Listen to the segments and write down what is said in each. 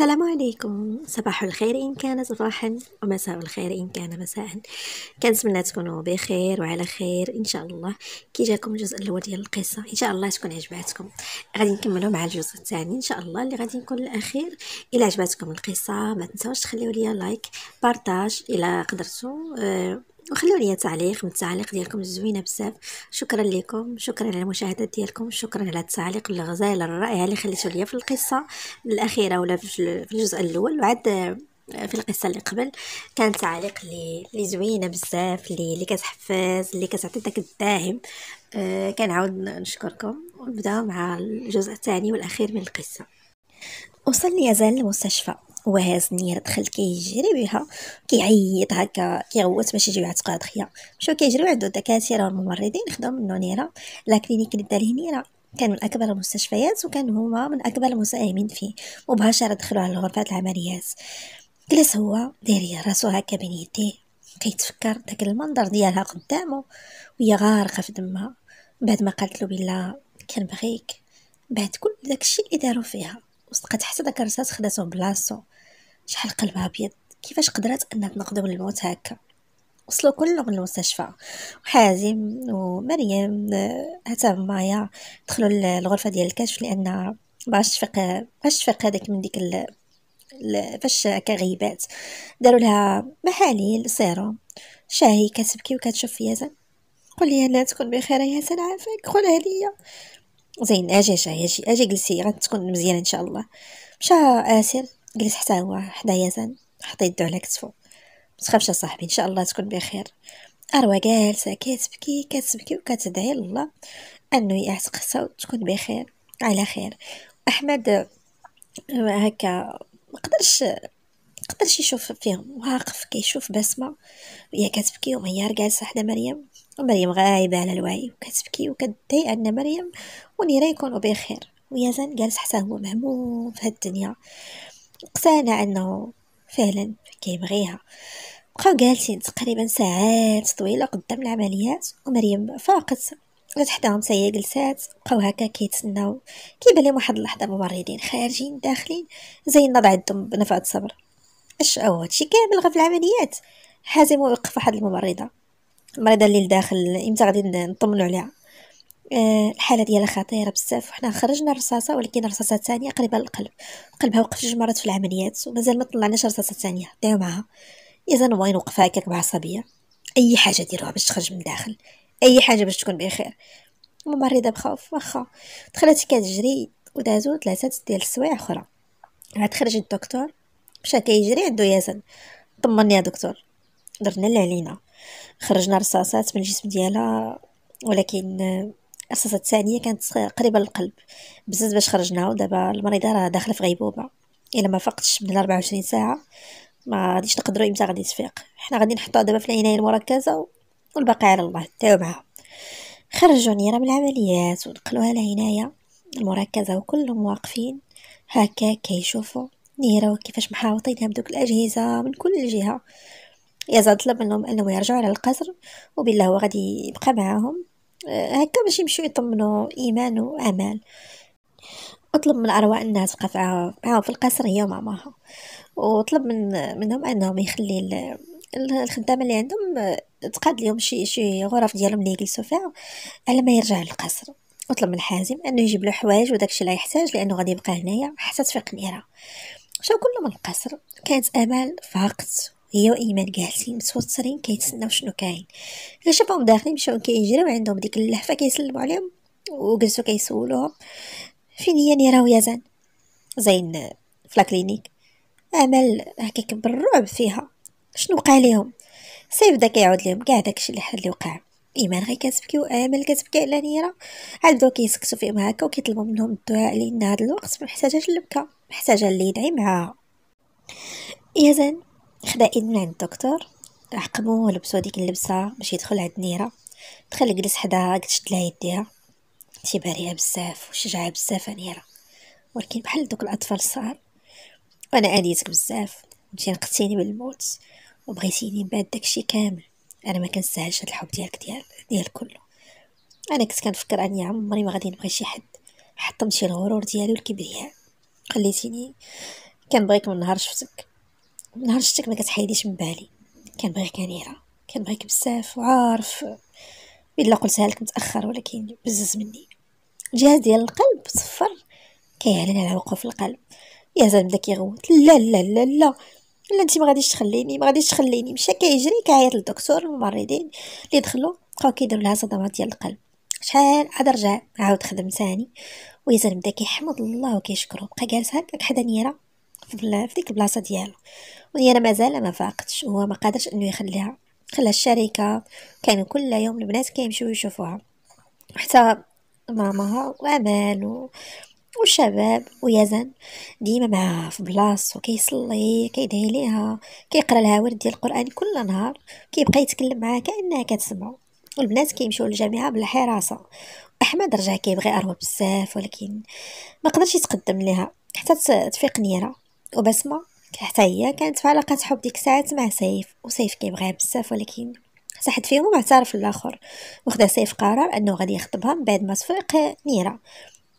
السلام عليكم صباح الخير إن كان صباحا ومساء الخير إن كان مساء كنتمنى تكونوا بخير وعلى خير إن شاء الله كي جاكم الجزء الأول ديال القصة إن شاء الله تكون عجباتكم غادي نكملوا مع الجزء الثاني إن شاء الله اللي غادي يكون الأخير إلا عجباتكم القصة ما تنساوش تخليوا لي لايك بارطاج إلا قدرتوا آه، وخلوا لي تعليق من التعليق ديالكم زوينه بزاف شكرا لكم شكرا على المشاهده ديالكم شكرا على التعليق الغزاله الرائعه اللي خليتو ليا في القصه الاخيره ولا في الجزء الاول وعاد آه، في القصه اللي قبل كان تعليق لي زوينه بزاف اللي كتحفز اللي كتعطي داك الداعم آه، كنعاود نشكركم ونبداو مع الجزء الثاني والاخير من القصه وصل لي زال المستشفى وهاز النير دخل كيجري بها كيعيط هكا كيغوت باش يجيو يعتقوا خيا مشاو كيجريو عندو الدكاتره والممرضين خداو منو نيره لا كلينيك اللي دار نيره كان من اكبر المستشفيات وكان هما من اكبر المساهمين فيه مباشره دخلوا على غرفه العمليات جلس هو داير راسو هكا بين يديه كيتفكر داك المنظر ديالها قدامه وهي غارقه في دمها بعد ما قالت له بالله كنبغيك بعد كل داكشي اللي داروا فيها وصدقات حتى داك الرصاص خداتو بلاصتو شحال قلبها ابيض كيفاش قدرات انها تنقذو من الموت هكا وصلوا كلهم للمستشفى وحازم ومريم حتى مايا دخلوا للغرفه ديال الكشف لان باش تفيق باش تفيق هذاك من ديك ال... فاش كغيبات داروا لها محاليل سيروم شاهي كتبكي وكتشوف يزن قولي انا تكون بخير يا سلام عافاك قولها ليا زين اجي اجي اجي جلسي غتكون مزيانه ان شاء الله مشى اسر جلس حتى هو حدايا زين حط يدو على كتفو متخافش صاحبي ان شاء الله تكون بخير اروى جالسه كتبكي كتبكي وكتدعي لله انه يعتق خصها وتكون بخير على خير احمد هكا مقدرش مقدرش يشوف فيهم واقف كيشوف بسمه وهي كتبكي وهي جالسه حدا مريم ومريم غايبة على الوعي وكتبكي وكتدعي أن مريم ونيرة يكونوا بخير ويزن جالس حتى هو مهموم في هاد الدنيا اقتنع أنه فعلا كيبغيها بقاو جالسين تقريبا ساعات طويلة قدام العمليات ومريم فاقت جات حداهم تاهي جلسات بقاو هكا كيتسناو كيبان لهم واحد اللحظه ممرضين خارجين داخلين زينا بعدهم عندهم بنفع الصبر اش او هادشي كامل غا في العمليات حازم وقف واحد الممرضه المريضه اللي لداخل امتى غادي نطمنوا عليها آه، الحاله ديالها خطيره بزاف وحنا خرجنا الرصاصه ولكن رصاصه تانية قريبه للقلب قلبها وقف جوج مرات في العمليات ومازال ما طلعناش رصاصه الثانيه داو معها اذا وين نوقفها هكاك بعصبيه اي حاجه ديروها باش تخرج من داخل اي حاجه باش تكون بخير ممرضة بخوف واخا دخلت كتجري ودازو ثلاثه ديال السوايع اخرى عاد خرج الدكتور مشى كيجري عندو يزن طمني يا دكتور درنا اللي علينا خرجنا رصاصات من الجسم ديالها ولكن الرصاصه الثانيه كانت قريبه للقلب بزاف باش خرجنا ودابا المريضه راه داخله في غيبوبه الا ما فقتش من 24 ساعه ما غاديش نقدروا امتى غادي تفيق حنا غادي نحطوها دابا في العنايه المركزه والباقي على الله تاو معاها خرجوني راه من العمليات ونقلوها لعنايه المركزه وكلهم واقفين هكا كيشوفوا نيره وكيفاش محاوطينها بدوك الاجهزه من كل جهه يزا طلب منهم انه يرجعوا على القصر وبالله هو غادي يبقى معاهم آه، هكا باش يمشيو يطمنوا ايمان وامال اطلب من اروى انها تبقى معاهم في القصر هي وماماها وطلب من منهم انهم يخلي الخدامه اللي عندهم آه، تقاد لهم شي شي غرف ديالهم اللي يجلسوا فيها على ما يرجع للقصر وطلب من حازم انه يجيب له حوايج وداكشي اللي يحتاج لانه غادي يبقى هنايا حتى تفيق نيره مشاو كلهم القصر كانت امال فاقت هي وايمان جالسين متوترين كيتسناو شنو كاين شافهم داخلين مشاو كيجريو عندهم ديك اللحفه كيسلموا عليهم وجلسوا كيسولوهم فين هي و ويزن زين في لاكلينيك امل هكاك بالرعب فيها شنو وقع ليهم سيف دا كيعاود لهم كاع داكشي اللي حل وقع ايمان غير كتبكي وامل كتبكي على نيره عاد بداو كيسكتوا فيهم هكا وكيطلبوا منهم الدعاء لان هذا الوقت محتاجه للبكا محتاجه اللي يدعي معاها يزن خدا ايد من عند الدكتور عقمو ولبسو ديك اللبسه باش يدخل عند نيره دخل جلس حداها قد شد لها يديها باريه بزاف وشجعها بزاف نيره ولكن بحال دوك الاطفال الصغار وانا انيتك بزاف نتي نقتيني بالموت وبغيتيني بعد داكشي كامل انا ما كنستاهلش هاد الحب ديالك ديال ديال كله انا كنت كنفكر اني عمري ما غادي نبغي شي حد حطمتي الغرور ديالي والكبرياء خليتيني كنبغيك من نهار شفتك نهار شتك ما كتحيديش من بالي كنبغيك كنيرة كنبغيك بزاف وعارف الا قلتها لك متاخر ولكن بزز مني الجهاز ديال القلب صفر كيعلن على وقوف القلب يا زلمه بدا كيغوت لا لا لا لا لا انت ما غاديش تخليني ما غاديش تخليني مشى كيجري كيعيط للدكتور الممرضين اللي دخلوا بقاو كيديروا لها صدمات ديال القلب شحال عاد رجع عاود خدم ثاني ويا زلمه بدا كيحمد الله وكيشكرو بقى جالس هكاك حدا نيره في ديك البلاصه ديالو وهي انا مازال ما فاقتش هو ما قادرش انه يخليها خلى الشركه كانوا كل يوم البنات كيمشيو يشوفوها حتى ماماها وامال و... والشباب ويزن ديما معاها في بلاص كيصلي كيدعي ليها كيقرا لها ورد ديال القران كل نهار كيبقى يتكلم معاها كانها كتسمعو والبنات كيمشيو للجامعه بلا حراسه احمد رجع كيبغي اروى بزاف ولكن ما قدرش يتقدم ليها حتى تفيق نيره وبسمة حتى هي كانت في علاقة حب ديك الساعات مع سيف وسيف كيبغيها بزاف ولكن حتى حد فيهم اعترف الاخر وخدا سيف قرار انه غادي يخطبها من بعد ما تفيق نيرة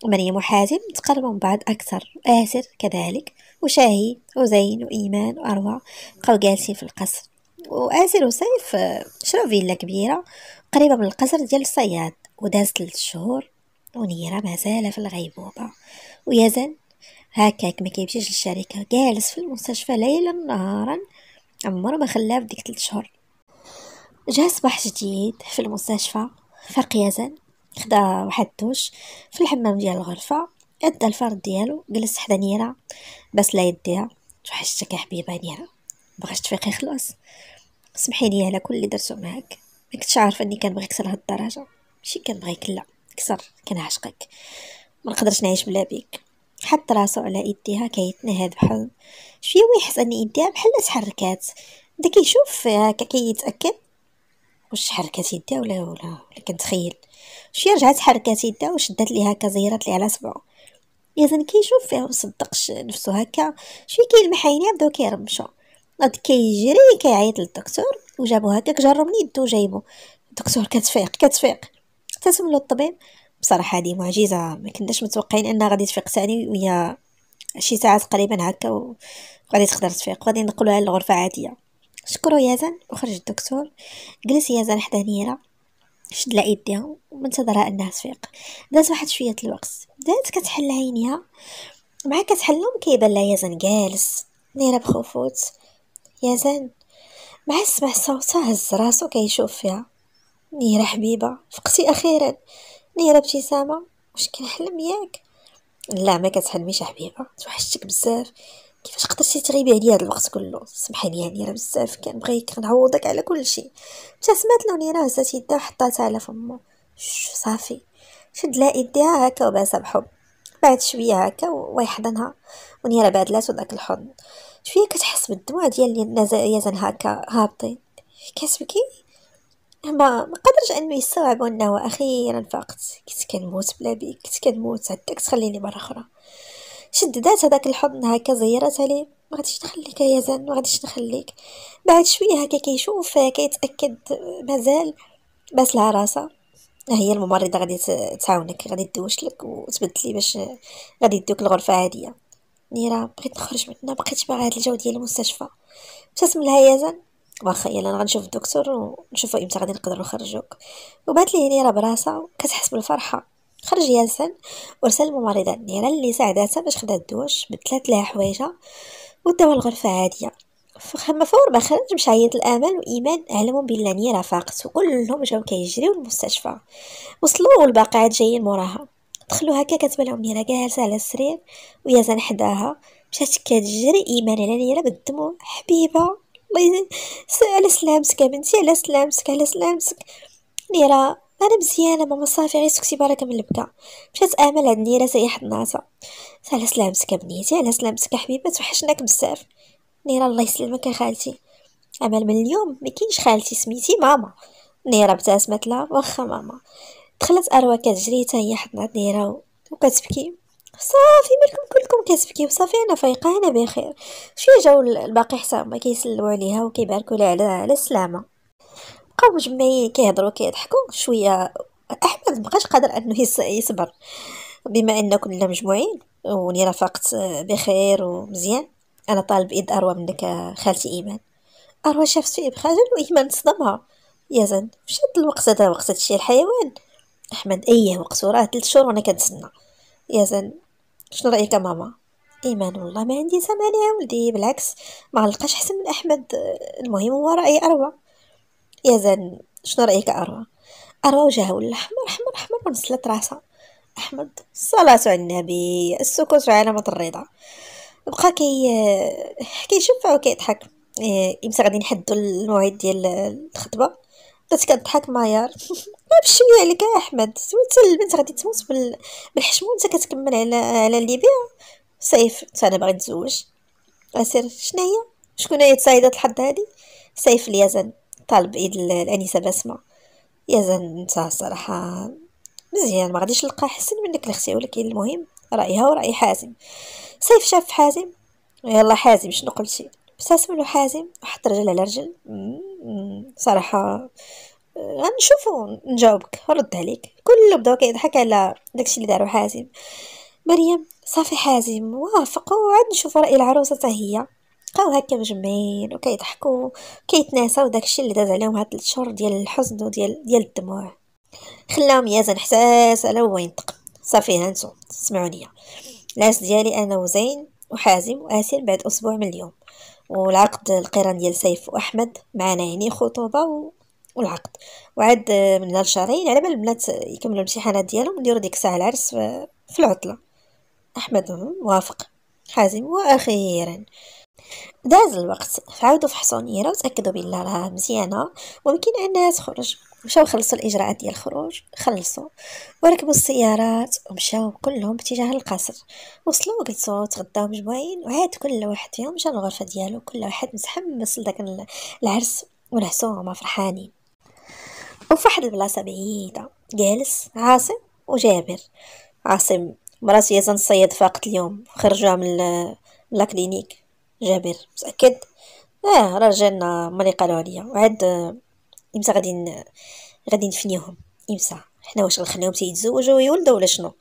مريم وحازم تقربوا من بعض اكثر آسر كذلك وشاهين وزين وايمان واروى بقاو جالسين في القصر وآسر وسيف آه، شراو فيلا كبيرة قريبة من القصر ديال الصياد ودازت ثلاث شهور ونيرة مازال في الغيبوبة ويزن هكاك ما كيمشيش للشركه جالس في المستشفى ليلا نهارا عمره ما خلاه في ديك 3 شهور جا صباح جديد في المستشفى فرق يزن خدا واحد الدوش في الحمام ديال الغرفه ادى الفرد ديالو جلس حدا نيره بس لا يديها توحشتك يا حبيبه نيره بغاش تفيقي خلاص سمحي لي على كل اللي درتو معاك ما كنتش عارفه اني كنبغيك لهاد الدرجه ماشي كنبغيك لا كسر كنعشقك ما نقدرش نعيش بلا بيك حط راسو على إيديها كيتنهد بحال شويه ويحس ان إيديها بحال تحركات بدا كيشوف هكا كيتاكد واش حركات يديها ولا ولا ولا كنتخيل شويه رجعت حركات يدها وشدات ليها هكا زيرات ليه على صبعو يزن كيشوف فيها مصدقش نفسو هكا شويه كيلمح عينيه بداو كيرمشو غاد كيجري كيعيط للدكتور وجابو هكاك جرو من يدو جايبو الدكتور كتفيق كتفيق ابتسم الطبيب بصراحه هذه معجزه ما كناش متوقعين انها غادي تفيق ثاني وهي شي ساعات تقريبا هكا وغادي تقدر تفيق غادي نقلوها للغرفه عاديه شكرو يازن وخرج الدكتور جلس يازن حدا نيره شد لها يديها ومنتظرها انها تفيق داز واحد شويه الوقت بدات كتحل عينيها مع كتحلهم كيبان لها يازن جالس نيره بخفوت يازن مع سمع صوتها هز راسو كيشوف فيها نيره حبيبه فقتي اخيرا نيره ابتسامه واش كنحلم ياك لا ما كتحلميش حبيبه توحشتك بزاف كيفاش قدرتي تغيبي عليا هذا الوقت كله سمحي لي نيره يعني، بزاف كنبغيك نعوضك على كل شيء ابتسمات له نيره هزات يدها وحطاتها على فمه صافي شد لا يديها هكا وباسها بحب بعد شويه هكا ويحضنها ونيره بادلاتو داك الحضن شويه كتحس بالدموع ديال يزن هكا هابطين كتبكي ما ما قدرش انه يستوعب انه اخيرا فقت كنت كنموت بلا بيك كنت كنموت عداك تخليني مره اخرى شددات هذاك الحضن هكا زيرات عليه ما غاديش نخليك يا زين ما غاديش نخليك بعد شويه هكا كيشوف كيتاكد مازال بس لها راسها هي الممرضه غادي تعاونك غادي تدوش لك وتبدل لي باش غادي يدوك الغرفه عاديه نيره بغيت نخرج من هنا بقيت باغا هاد الجو ديال المستشفى ابتسم لها يزن واخا يلا انا غنشوف الدكتور ونشوفو امتى غادي نقدروا نخرجوك وبات لي نيره براسها كتحس بالفرحه خرج ياسن ورسل الممرضه نيره اللي ساعداتها باش خدات الدوش بدلات لها حوايجها وداوها الغرفه عاديه فما فور ما خرج مش عيط الامل وايمان علمهم بالله نيره فاقت وكلهم جاو كيجريو للمستشفى وصلوا والباقي عاد جايين موراها دخلوا هكا كتبان لهم نيره جالسه على السرير ويزن حداها مشات كتجري ايمان على نيره بالدموع حبيبه الله على سلامتك يا بنتي على سلامتك على سلامتك نيرة انا مزيانه ماما صافي غير سكتي بركه من البدا مشات امل عند نيره زي حد الناصه على سلامتك يا بنيتي على سلامتك يا حبيبه توحشناك بزاف نيره الله يسلمك يا خالتي امل من اليوم ما كاينش خالتي سميتي ماما نيره ابتسمت لها واخا ماما دخلت اروى كتجري حتى هي حضنات نيره وكتبكي صافي مالكم كلكم كتبكيو صافي انا فايقه انا بخير شويه جاو الباقي حتى هما كيسلموا عليها وكيباركوا لها على على السلامه بقاو مجمعين كيهضروا كيضحكوا شويه احمد مبقاش قادر انه يصبر بما ان كنا مجموعين وني رافقت بخير ومزيان انا طالب ايد اروى منك خالتي ايمان اروى شافت فيه بخجل وايمان صدمها يا زين واش هاد الوقت هذا وقت هادشي الحيوان احمد ايه وقت وراه 3 شهور وانا كنتسنى يا زين شنو رايك يا ماما ايمان والله ما عندي زمان يا ولدي بالعكس ما غلقاش حسن من احمد المهم هو رايي اروى يا زين شنو رايك اروى اروى وجهها ولا احمر احمر احمر ونسلت راسها احمد الصلاه على النبي السكوت علامه الرضا بقى كي كيشوفها وكيضحك امتى إيه، غادي نحدوا الموعد ديال الخطبه بدات كتضحك مايار ما بشنو عليك احمد سميت البنت غادي تموت بال... بالحشمه وانت كتكمل على على اللي بيها سيف انا باغي نتزوج اسير شنو هي شكون هي سعيده الحظ هادي سيف اليزن طالب ايد الانسه بسمه يزن انت صراحه مزيان ما غاديش نلقى حسن منك لختي ولكن المهم رايها وراي حازم سيف شاف حازم يلا حازم شنو قلتي ابتسم له حازم وحط رجل على رجل صراحه غنشوفو نجاوبك رد عليك كله بداو كيضحك على داكشي اللي دارو حازم مريم صافي حازم وافق وعاد نشوف راي العروسه حتى هي بقاو هكا مجمعين وكيضحكوا كيتناساو داكشي اللي داز عليهم هاد 3 شهور ديال الحزن وديال ديال الدموع خلاهم يزن حساس على هو ينطق صافي هانتو سمعوني العرس ديالي انا وزين وحازم واسير بعد اسبوع من اليوم والعقد القران ديال سيف واحمد معنا يعني خطوبه والعقد وعاد من نهار شهرين على بال البنات يكملوا الامتحانات ديالهم نديرو ديك الساعه العرس في العطله احمد وافق حازم واخيرا داز الوقت فعاودوا فحصوا نيره وتاكدوا بلي راه مزيانه ممكن انها تخرج مشاو خلصوا الاجراءات ديال الخروج خلصوا وركبوا السيارات ومشاو كلهم باتجاه القصر وصلوا وجلسوا تغداو مجموعين وعاد كل واحد فيهم مشى للغرفه ديالو كل واحد متحمس لداك العرس ونعسوا هما فرحانين وفي واحد البلاصة بعيدة جالس عاصم وجابر عاصم مراتي يزن الصياد فاقت اليوم خرجوها من لاكلينيك جابر متأكد اه راه جانا ملي قالوا عليا وعاد امتى غادي غادي نفنيهم امتى حنا واش غنخليهم تيتزوجوا ويولدوا ولا شنو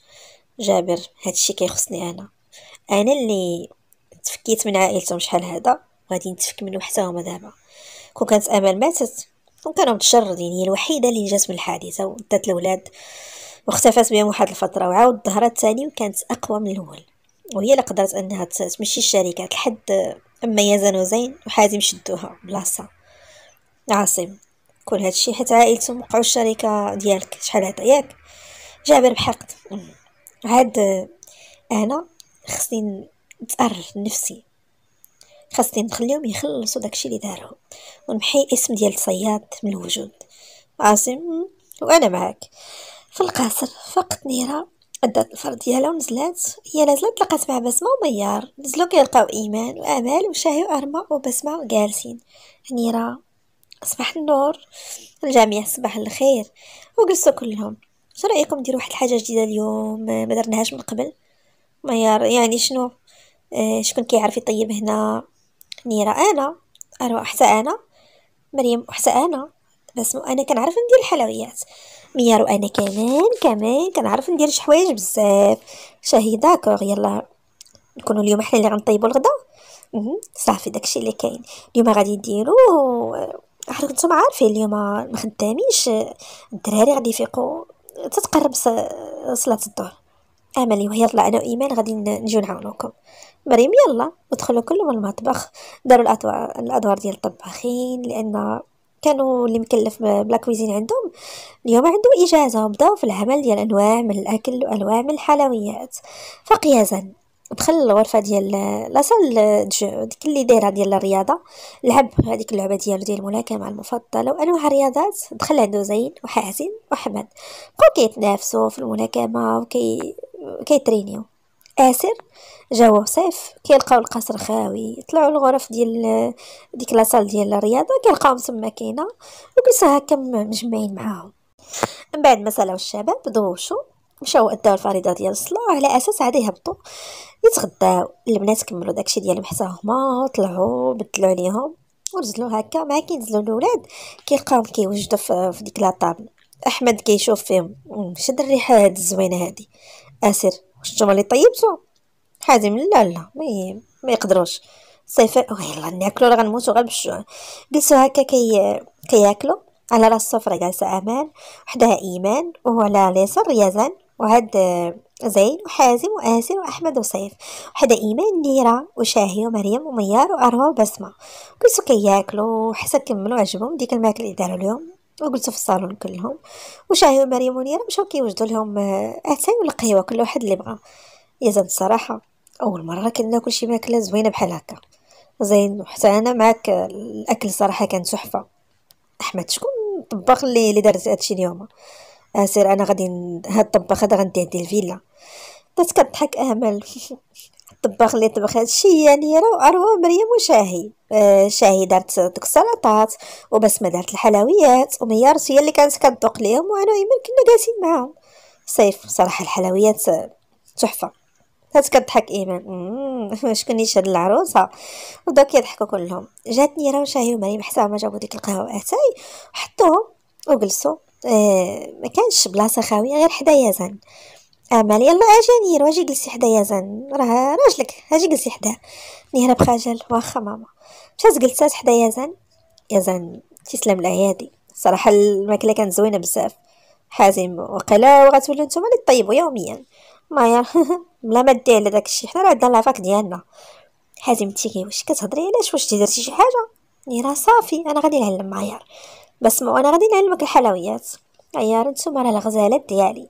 جابر هادشي كيخصني انا انا اللي تفكيت من عائلتهم شحال هذا غادي نتفك منو حتى هما دابا كون كانت امل ماتت وكانوا متشردين يعني هي الوحيدة اللي جات من الحادثة ودات الأولاد واختفت بهم واحد الفترة وعاود ظهرت ثاني وكانت أقوى من الأول وهي اللي قدرت أنها تمشي الشركات لحد أما يزن وزين وحازم شدوها بلاصة عاصم كل الشيء حيت عائلتهم وقعوا الشركة ديالك شحال هدا ياك جابر بحقد عاد أنا خصني نتأرج نفسي خاصني نخليهم يخلصوا داكشي اللي دارهم ونمحي اسم ديال الصياد من الوجود عاصم وانا معاك في القصر فقط نيره ادات الفرد ديالها ونزلات هي نزلت لقات مع بسمه وميار نزلو كيلقاو ايمان وامال وشاهي وارما وبسمه جالسين نيره صباح النور الجميع صباح الخير وجلسوا كلهم شو رايكم نديروا واحد الحاجه جديده اليوم آه، ما درناهاش من قبل ميار يعني شنو آه شكون كيعرف يطيب هنا نيرة أنا أروى حتى أنا مريم حتى أنا بس أنا كنعرف ندير الحلويات ميار وأنا كمان كمان كنعرف ندير شي حوايج بزاف شاهي داكوغ يلا نكونوا اليوم حنا اللي غنطيبوا الغدا صافي داكشي اللي كاين اليوم غادي نديرو آه، حنا نتوما عارفين اليوم آه، ما خداميش الدراري غادي يفيقوا تتقرب صلاه الظهر امل وهي طلع انا وايمان غادي نجيو نعاونوكم مريم يلا ودخلوا كلهم المطبخ داروا الادوار ديال الطباخين لان كانوا اللي مكلف بلا كويزين عندهم اليوم عندهم اجازه وبداو في العمل ديال انواع من الاكل وانواع من الحلويات فقيازا دخل الغرفه ديال لاصال ديك اللي دايره ديال الرياضه لعب هذيك اللعبه ديالو ديال الملاكمه المفضله وانواع الرياضات دخل عنده زين وحازم وحمد بقاو كيتنافسوا في الملاكمه وكي كيترينيو آسر جاو صيف كيلقاو القصر خاوي طلعوا الغرف ديال ديك لاصال ديال الرياضه كيلقاو تما كاينه وكلسا هكا مجمعين معاهم من بعد ما سالوا الشباب دوشوا مشاو اداو الفريضه ديال الصلاه على اساس عاد يهبطوا يتغداو البنات كملوا داكشي ديالهم حتى هما طلعوا بدلوا عليهم ونزلوا هكا مع كينزلوا الاولاد كيلقاهم كيوجدوا في ديك لاطابل احمد كيشوف فيهم شد الريحه هاد الزوينه هادي اسر اللي طيبتو حازم لا لا ما ما يقدروش صيفا ويلا ناكلو راه غنموتو غير بالجوع جلسو هكا كي كياكلو على راس السفره جالسه امان وحدها ايمان وعلى اليسار يزن وهاد زين وحازم وآسر وأحمد وصيف وحدا إيمان نيرة وشاهي ومريم وميار وأروى وبسمة كلسو كياكلو حسن كملو عجبهم ديك الماكلة اللي دارو اليوم وجلسوا في الصالون كلهم وشاهي ومريم ونيره مشاو كيوجدوا لهم آه، اتاي ولا كل واحد اللي بغا يا زين الصراحه اول مره كناكل شي ماكله زوينه بحال هكا زين وحتى انا معاك الاكل صراحه كان تحفه احمد شكون الطباخ اللي اللي دارت هادشي اليوم آه، سير انا غادي هاد الطباخ هذا غنديه الفيلا بس كنضحك امل الطباخ اللي طبخ هادشي هي نيره يعني واروى مريم وشاهي آه، شاهي دارت دوك السلطات وبسمه دارت الحلويات وميارس هي اللي كانت كتذوق ليهم وانا ايمن كنا جالسين معاهم صيف صراحه الحلويات تحفه كانت كضحك ايمان شكون يشهد العروسه ودوك يضحكوا كلهم جات نيره وشاهي ومريم حتى هما جابوا ديك القهوه اتاي وحطوهم وجلسوا آه ما كانش بلاصه خاويه غير حدايا زين امال يلا اجاني واجي جلسي يا زن راه راجلك اجي جلسي حداه نهرب خجل واخا ماما مشات جلسات يا زن يا زن تسلم العيادي صراحه الماكله كانت زوينه بزاف حازم وقلا وغتولوا نتوما اللي طيبوا يوميا مايا بلا ما دير على داك الشيء حنا راه عندنا لافاك ديالنا حازم تيكي واش كتهضري علاش واش درتي شي حاجه نيره صافي انا غادي نعلم معيار بس ما انا غادي نعلمك الحلويات عيار نتوما على الغزالات ديالي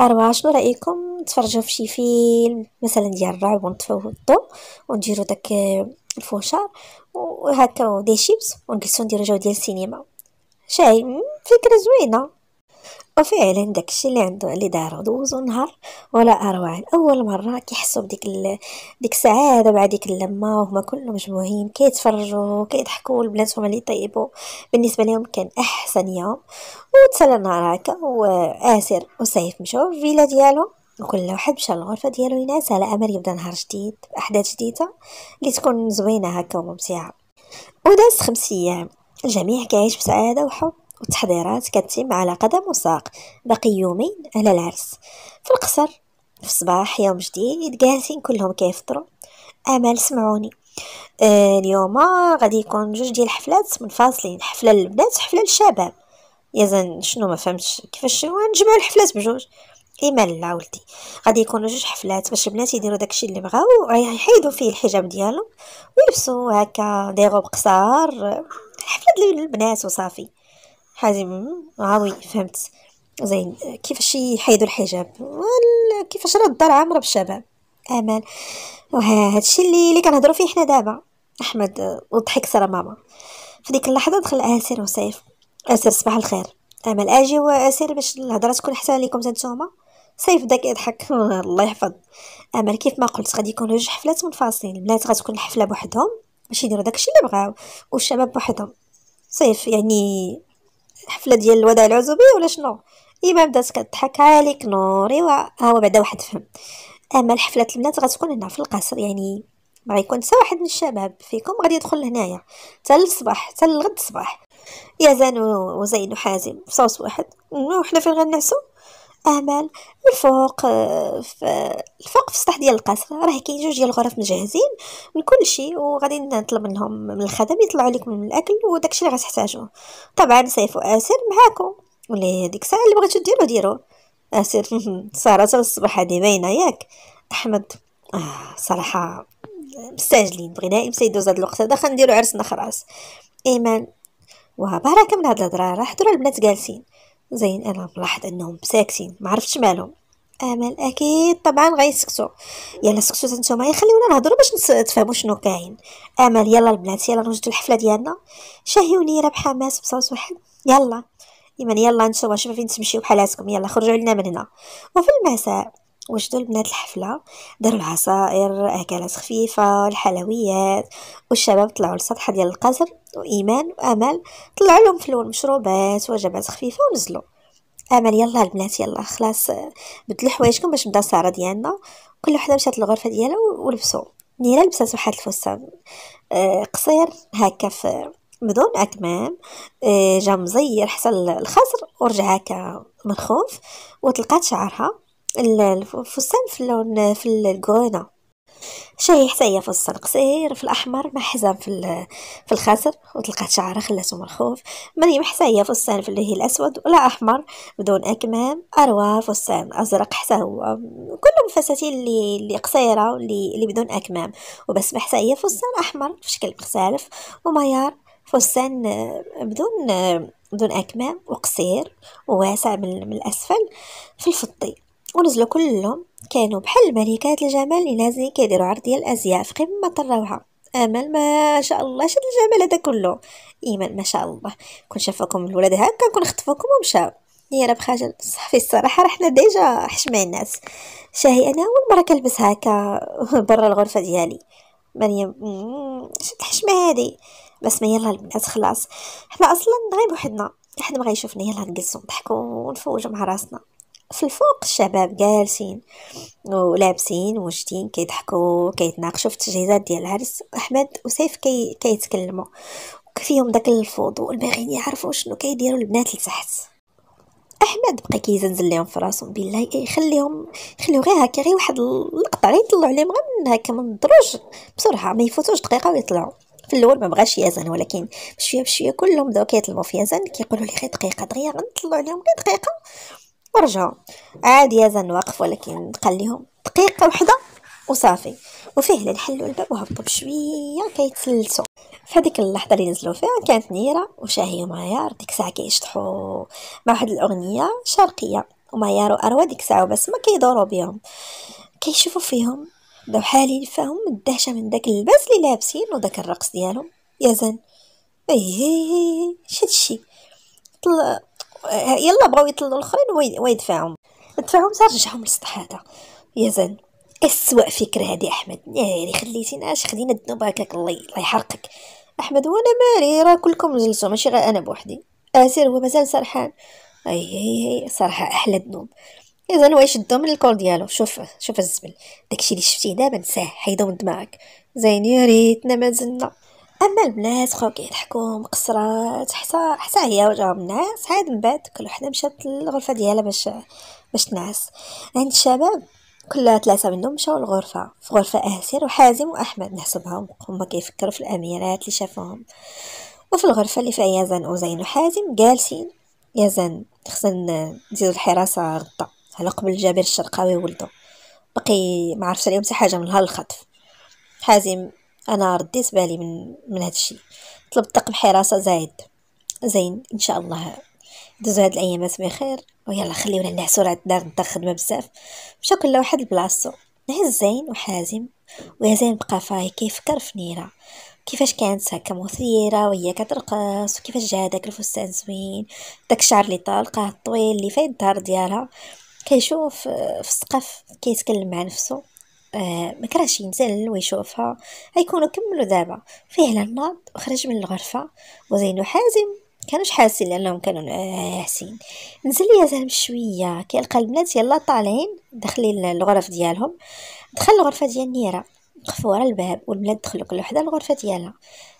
أروا شنو رأيكم نتفرجوا في شي فيلم مثلا ديال الرعب ونطفيو الضو ونديرو داك آه، الفوشار وهكا ودي شيبس ونجلسو نديرو جو ديال السينما شاي فكرة زوينة وفعلا داكشي اللي عنده اللي دارو دوزو نهار ولا اروع اول مره كيحسوا بديك ال... ديك السعاده مع ديك اللمه وهما كلهم مجموعين كيتفرجوا كيضحكوا لبناتهم اللي طيبوا بالنسبه لهم كان احسن يوم وتسلى النهار هكا واسر وسيف مشاو الفيلا ديالهم وكل واحد مشى للغرفه ديالو ينعس على امل يبدا نهار جديد باحداث جديده اللي تكون زوينه هكا وممتعه وداز خمس ايام الجميع كيعيش بسعاده وحب والتحضيرات كتتم على قدم وساق باقي يومين على العرس في القصر في الصباح يوم جديد جالسين كلهم كيفطروا امل سمعوني آه، اليوم آه، غادي يكون جوج ديال الحفلات منفصلين حفله للبنات وحفله للشباب يا زين شنو ما فهمتش كيفاش نجمعوا الحفلات بجوج ايمال لا ولدي غادي يكونوا جوج حفلات باش البنات يديروا داكشي اللي بغاو يحيدوا فيه الحجاب ديالهم ويلبسوا هكا دي روب قصار حفله للبنات وصافي حازم عاوي فهمت زين كيفاش يحيدوا الحجاب كيفاش راه الدار عامره بالشباب امل وهذا الشيء اللي اللي كنهضروا فيه حنا دابا احمد وضحك سرا ماما في ديك اللحظه دخل اسير وسيف اسير صباح الخير امل اجي واسير باش الهضره تكون حتى ليكم نتوما سيف بدا كيضحك الله يحفظ امل كيف ما قلت غادي يكونوا جوج حفلات منفصلين البنات غتكون الحفله بوحدهم باش يديروا داكشي اللي بغاو والشباب بوحدهم سيف يعني حفله ديال الوداع العزوبي ولا شنو ايما بدات كضحك عليك نور ايوا ها هو بعدا واحد فهم اما حفله البنات غتكون هنا في القصر يعني ما يكون حتى واحد من الشباب فيكم غادي يدخل لهنايا حتى الصباح حتى الغد الصباح يا زانو وزين وحازم في واحد واحد وحنا فين غنعسو امل الفوق آه، الفوق في السطح ديال القصر راه كاين جوج ديال الغرف مجهزين من كل شيء وغادي نطلب منهم من الخدم يطلعوا لكم من الاكل وداكشي اللي غتحتاجوه طبعا سيف واسر معاكم ولا هذيك الساعه اللي بغيتو ديرو ديرو اسر صراحه الصباح هذه باينه ياك احمد آه صراحه مستعجلين بغينا امتى يدوز هذا الوقت هذا خنديرو عرسنا خلاص ايمان وبركه من هاد الهضره راه حضروا البنات جالسين زين انا ملاحظ انهم ساكتين ما عرفتش مالهم امل اكيد طبعا غيسكتوا يلا سكتوا نتوما إيه، خليونا نهضروا باش تفهموا شنو كاين امل يلا البنات يلا نوجدوا الحفله ديالنا شهيوني راه بحماس بصوت واحد يلا ايمان يلا نتوما شوفوا فين تمشيو بحالاتكم يلا خرجوا لنا من هنا وفي المساء وجدوا البنات الحفله داروا العصائر اكلات خفيفه الحلويات والشباب طلعوا للسطح ديال القصر وإيمان وأمل طلع لهم في الأول مشروبات وجبات خفيفة ونزلوا امل يلا البنات يلا خلاص بدلوا حوايجكم باش نبدا سارة ديالنا كل وحده مشات للغرفه ديالها ولبسوا نيره لبسات واحد الفستان آه، قصير هكا في بدون اكمام آه، جا مزير حتى الخصر ورجع هكا منخوف وتلقات شعرها الفستان في اللون في الكرونه شاهي حتى هي في وسط قصير في الاحمر مع حزام في في الخاسر وطلقات شعرها خلاتو مرخوف مريم حتى هي فستان في اللي الاسود ولا احمر بدون اكمام اروى فستان ازرق حتى هو كلهم فساتين اللي اللي قصيره واللي اللي بدون اكمام وبس حتى هي فستان احمر في شكل مختلف وميار فستان بدون بدون اكمام وقصير وواسع من, من الاسفل في الفضي ونزلوا كلهم كانوا بحال ملكات الجمال اللي كيديروا عرض ديال الازياء في قمه الروعه امل ما شاء الله شد الجمال هذا كله ايمان ما شاء الله كون شافوكم الولاد هكا كون خطفوكم ومشاو يا رب خجل صافي الصراحه رحنا ديجا حشمه الناس شاهي انا اول مره كلبس هكا برا الغرفه ديالي مريم شد حشمه هادي بس ما يلا البنات خلاص حنا اصلا غير بوحدنا حد ما يشوفنا يلا نجلسو نضحكو ونفوجو مع راسنا في الفوق الشباب جالسين ولابسين وجدين كيضحكوا كيتناقشوا في التجهيزات ديال العرس احمد وسيف كي كيتكلموا وكفيهم داك الفضول باغيين يعرفوا شنو كيديروا البنات لتحت احمد بقى كيزنزل لهم في راسهم بالله يخليهم يخليو غير هكا غير واحد اللقطه غير يطلعوا عليهم غير من هكا من الدروج بسرعه ما يفوتوش دقيقه ويطلعوا في الاول ما بغاش يزن ولكن بشويه بشويه كلهم بداو كيطلبوا في يزن كيقولوا لي غير دقيقه دغيا غنطلعوا عليهم غير دقيقه ورجعوا عاد يزن واقف ولكن قال دقيقه وحده وصافي وفيه الحل الباب وهبطوا بشويه كيتسلسوا في هذيك اللحظه اللي نزلوا فيها كانت نيره وشاهي ومايار ديك الساعه كيشطحوا مع واحد الاغنيه شرقيه ومايار واروى ديك الساعه ما كيدوروا بهم كيشوفوا فيهم بداو حالين فهم الدهشه من داك اللباس اللي لابسين وداك الرقص ديالهم يزن ايه شي طلع يلا بغاو يطلوا الاخرين ويدفعهم دفعهم صار رجعهم للسطح هذا يزن اسوء فكره هذه احمد ناري خليتينا اش خدينا الذنوب هكاك الله الله يحرقك احمد وانا مالي راه كلكم جلسوا ماشي غير انا بوحدي اسير هو مازال سرحان اي اي اي صراحه احلى ذنوب اذا هو يشدو من الكور ديالو شوف شوف الزبل داكشي اللي شفتيه دابا نساه حيدو من دماغك زين يا ريتنا ما زلنا اما البنات بقاو كيضحكوا مقصرات حتى حتى هي وجههم الناس عاد من بعد كل وحده مشات للغرفه ديالها باش باش تنعس عند الشباب كل ثلاثه منهم مشاو للغرفه في غرفه اسر وحازم واحمد نحسبهم هما كيفكروا في الاميرات اللي شافوهم وفي الغرفه اللي فيها يزن وزين وحازم جالسين يزن خصنا نزيدو الحراسه غدا على قبل جابر الشرقاوي ولدو بقي ما عرفش عليهم حتى حاجه من الخطف حازم انا رديت بالي من من هادشي طلبت طقم حراسه زايد زين ان شاء الله دوزو هاد الايامات بخير ويلا خليونا نعسو راه الدار الدار خدمه بزاف مشا كل واحد لبلاصتو نهز زين وحازم زين بقى فاي كيفكر في نيره كيفاش كانت هكا مثيرة وهي كترقص وكيفاش جا داك الفستان زوين داك الشعر اللي طالقه الطويل اللي فايت الظهر ديالها كيشوف آه، في السقف كيتكلم مع نفسه آه ما كرهش ينزل ويشوفها هيكونوا كملوا دابا فيه ناض وخرج من الغرفه وزين حازم كانوش حاسين لانهم كانوا آه، حاسين نزل لي زلم شويه كيلقى البنات يلا طالعين داخلين الغرف ديالهم دخل الغرفه ديال نيره وقفوا ورا الباب والبنات دخلوا كل وحده للغرفه ديالها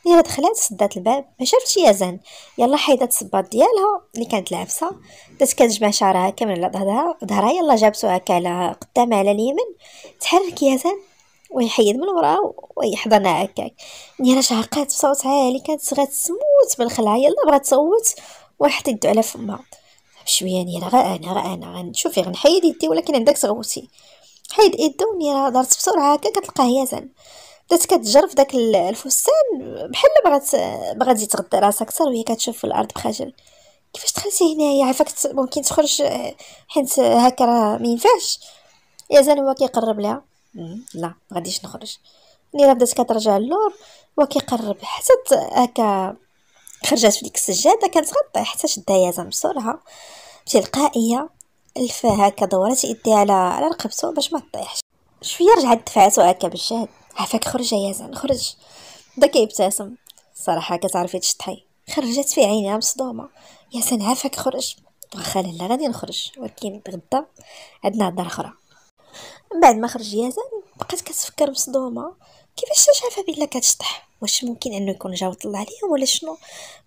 هي دخلات سدات الباب ما شافتش يزن يلا حيدات الصباط ديالها اللي كانت لابسه بدات كتجمع شعرها كامل على ظهرها ظهرها يلا جابتو هكا على قدامها على اليمين تحرك يزن ويحيد من وراه ويحضن هكاك نيره شهقات بصوت عالي كانت صغات تموت بالخلعه يلا بغات تصوت واحد يدو على فمها بشويه نيره غا انا غا انا غنشوفي غنحيد يدي ولكن عندك تغوتي حيد ايده راه دارت بسرعه هكا كتلقاه يازن بدات كتجرف داك الفستان بحال بغات بغات تزيد تغدى راسها اكثر وهي كتشوف في الارض بخجل كيفاش دخلتي هنايا عفاك ممكن تخرج حيت هكا راه ما ينفعش يازن هو كيقرب لها لا ما غاديش نخرج نيره بدات كترجع للور هو كيقرب حتى هكا خرجات في ديك السجاده كانت غطي حتى شدها يازن بسرعه مشي الفا هكا دورات يديها على على رقبتو باش ما طيحش شويه رجعت دفعته هكا بالشهد عافاك خرج يا زين خرج بدا كيبتسم صراحه كتعرفي تشطحي خرجت في عينيها مصدومه يا زين عافاك خرج واخا لا غادي نخرج ولكن غدا عندنا هضره اخرى بعد ما خرج زين بقات كتفكر مصدومه كيفاش شافها بلا كتشطح واش ممكن انه يكون جا وطلع عليها ولا شنو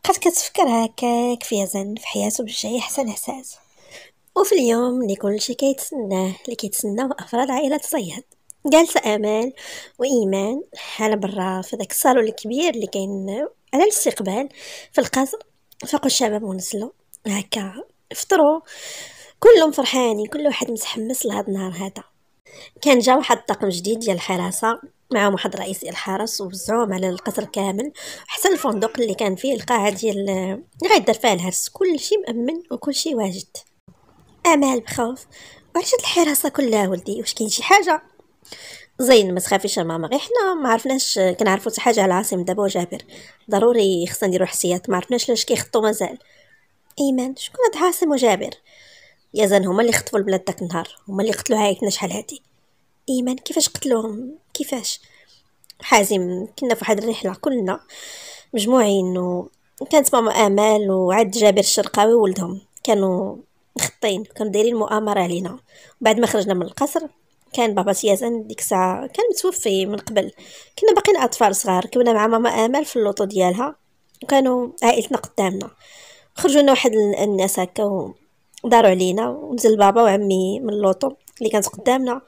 بقات كتفكر هكاك في يازن في حياته باش احسن احساس وفي اليوم اللي كل شي كيتسناه اللي كيتسناه افراد عائله الصياد جالسه امال وايمان حاله برا في داك الصالون الكبير اللي كاين على الاستقبال في القصر فاقوا الشباب ونزلوا هكا فطروا كلهم فرحانين كل واحد متحمس لهاد النهار هذا كان جا واحد الطاقم جديد ديال الحراسه معاهم واحد رئيس الحرس وزعوم على القصر كامل حتى الفندق اللي كان فيه القاعه ديال اللي غيدار فيها الهرس كلشي مامن وكلشي واجد امال بخوف وعلاش هاد الحراسه كلها ولدي واش كاين شي حاجه زين ما تخافيش ماما غير حنا ما عرفناش كنعرفوا حتى حاجه على عاصم دابا وجابر ضروري خصنا نديرو حسيات ما عرفناش لاش كيخطوا مازال ايمان شكون هاد عاصم وجابر يا زين هما اللي خطفوا البلاد داك النهار هما اللي قتلوا عائلتنا شحال هادي ايمان كيفاش قتلوهم كيفاش حازم كنا في واحد الرحله كلنا مجموعين وكانت ماما امال وعد جابر الشرقاوي وولدهم كانوا مخطين كانوا دايرين مؤامره علينا بعد ما خرجنا من القصر كان بابا سيازن ديك الساعه كان متوفي من قبل كنا باقيين اطفال صغار كنا مع ماما امل في اللوطو ديالها وكانوا عائلتنا قدامنا خرجوا لنا واحد الناس هكا وداروا علينا ونزل بابا وعمي من اللوطو اللي كانت قدامنا